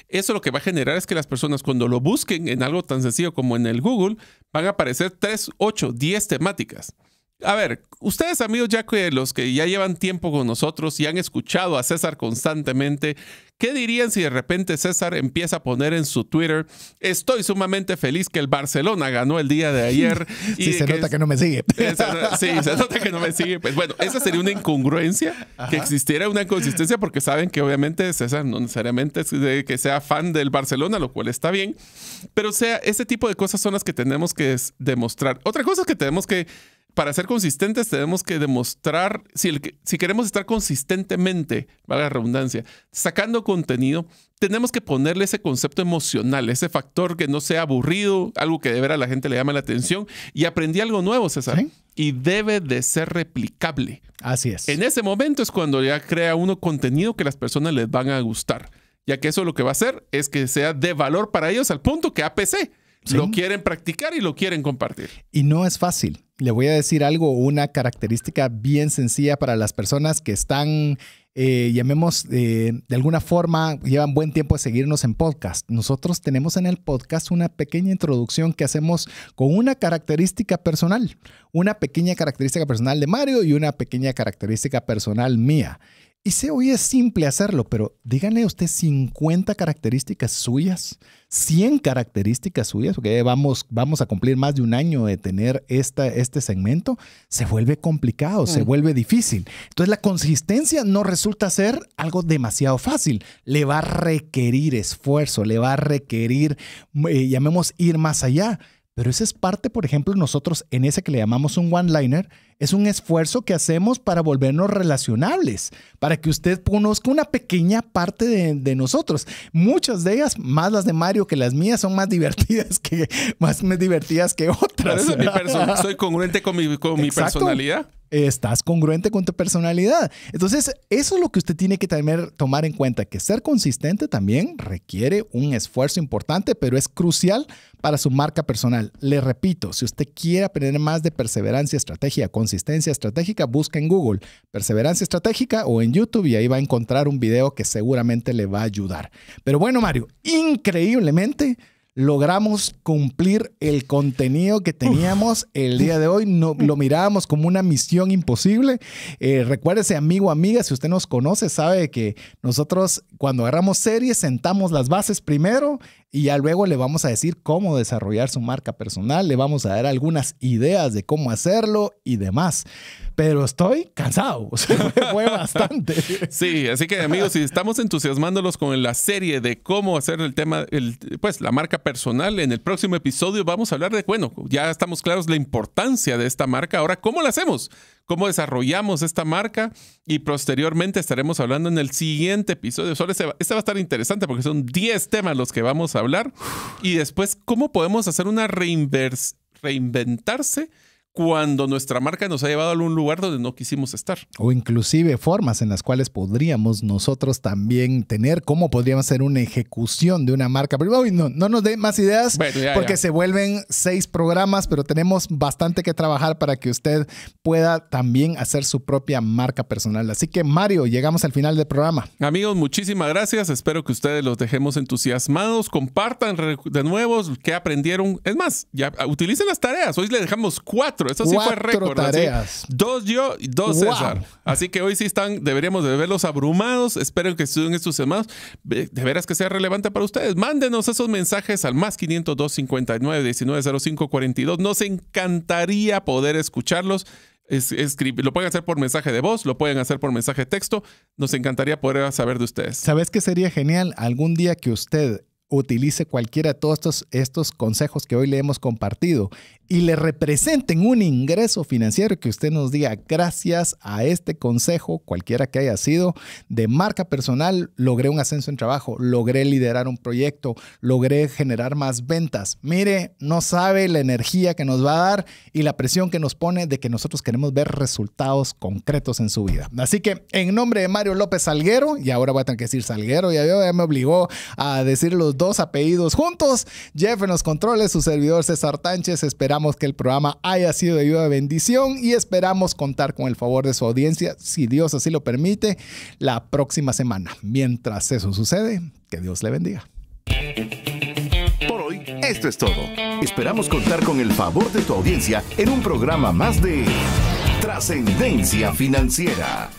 Eso lo que va a generar es que las personas cuando lo busquen en algo tan sencillo como en el Google, van a aparecer 3, 8, 10 temáticas. A ver, ustedes amigos, ya que los que ya llevan tiempo con nosotros y han escuchado a César constantemente, ¿qué dirían si de repente César empieza a poner en su Twitter, estoy sumamente feliz que el Barcelona ganó el día de ayer? Y se nota que no me sigue. sí, se nota que no me sigue. Pues bueno, esa sería una incongruencia, que existiera una inconsistencia, porque saben que obviamente César no necesariamente que sea fan del Barcelona, lo cual está bien, pero o sea, ese tipo de cosas son las que tenemos que demostrar. Otra cosa que tenemos que para ser consistentes tenemos que demostrar, si, si queremos estar consistentemente, valga la redundancia, sacando contenido, tenemos que ponerle ese concepto emocional, ese factor que no sea aburrido, algo que de ver a la gente le llama la atención. Y aprendí algo nuevo, César. Y debe de ser replicable. Así es. En ese momento es cuando ya crea uno contenido que las personas les van a gustar, ya que eso lo que va a hacer es que sea de valor para ellos al punto que APC lo quieren practicar y lo quieren compartir. Y no es fácil. Le voy a decir algo, una característica bien sencilla para las personas que están, eh, llamemos, eh, de alguna forma, llevan buen tiempo de seguirnos en podcast. Nosotros tenemos en el podcast una pequeña introducción que hacemos con una característica personal, una pequeña característica personal de Mario y una pequeña característica personal mía. Y hoy es simple hacerlo, pero díganle a usted 50 características suyas, 100 características suyas, porque vamos, vamos a cumplir más de un año de tener esta, este segmento, se vuelve complicado, se vuelve difícil. Entonces la consistencia no resulta ser algo demasiado fácil, le va a requerir esfuerzo, le va a requerir, eh, llamemos, ir más allá. Pero esa es parte, por ejemplo, nosotros en ese que le llamamos un one-liner, es un esfuerzo que hacemos para volvernos relacionables, para que usted conozca una pequeña parte de, nosotros. Muchas de ellas, más las de Mario que las mías, son más divertidas que, más, divertidas que otras. mi Soy congruente con mi, con mi personalidad estás congruente con tu personalidad. Entonces, eso es lo que usted tiene que tener, tomar en cuenta, que ser consistente también requiere un esfuerzo importante, pero es crucial para su marca personal. Le repito, si usted quiere aprender más de perseverancia, estrategia, consistencia estratégica, busca en Google perseverancia estratégica o en YouTube y ahí va a encontrar un video que seguramente le va a ayudar. Pero bueno, Mario, increíblemente logramos cumplir el contenido que teníamos el día de hoy. No, lo mirábamos como una misión imposible. Eh, recuérdese, amigo, amiga, si usted nos conoce, sabe que nosotros cuando agarramos series, sentamos las bases primero y ya luego le vamos a decir cómo desarrollar su marca personal, le vamos a dar algunas ideas de cómo hacerlo y demás. Pero estoy cansado, o fue bastante. Sí, así que amigos, si estamos entusiasmándolos con la serie de cómo hacer el tema, pues la marca personal, en el próximo episodio vamos a hablar de, bueno, ya estamos claros la importancia de esta marca, ahora, ¿cómo la hacemos? cómo desarrollamos esta marca y posteriormente estaremos hablando en el siguiente episodio. Este, este, va, a estar interesante porque son 10 temas los que vamos a hablar y después cómo podemos hacer una reinventarse cuando nuestra marca nos ha llevado a un lugar donde no quisimos estar. O inclusive formas en las cuales podríamos nosotros también tener, cómo podríamos hacer una ejecución de una marca. Pero no, nos dé más ideas porque se vuelven seis programas, pero tenemos bastante que trabajar para que usted pueda también hacer su propia marca personal. Así que Mario, llegamos al final del programa. Amigos, muchísimas gracias. Espero que ustedes los dejemos entusiasmados. Compartan de nuevo qué aprendieron. Es más, ya utilicen las tareas. Hoy le dejamos cuatro eso sí fue récord. Dos yo y dos César. Así que hoy sí están, deberíamos de verlos abrumados. Espero que en estos semanas. De veras que sea relevante para ustedes. Mándenos esos mensajes al más 502 59 05 42. Nos encantaría poder escucharlos. lo pueden hacer por mensaje de voz, lo pueden hacer por mensaje de texto. Nos encantaría poder saber de ustedes. ¿Sabes qué sería genial? Algún día que usted utilice cualquiera de todos estos, estos consejos que hoy le hemos compartido y le representen un ingreso financiero que usted nos diga, gracias a este consejo, cualquiera que haya sido, de marca personal, logré un ascenso en trabajo, logré liderar un proyecto, logré generar más ventas. Mire, no sabe la energía que nos va a dar y la presión que nos pone de que nosotros queremos ver resultados concretos en su vida. Así que en nombre de Mario López Salguero, y ahora voy a tener que decir Salguero, ya, me obligó a decir los dos apellidos juntos, Jeff en los controles, su servidor César Tánchez, esperamos Esperamos que el programa haya sido de ayuda de bendición y esperamos contar con el favor de su audiencia, si Dios así lo permite, la próxima semana. Mientras eso sucede, que Dios le bendiga. Por hoy, esto es todo. Esperamos contar con el favor de tu audiencia en un programa más de Trascendencia Financiera.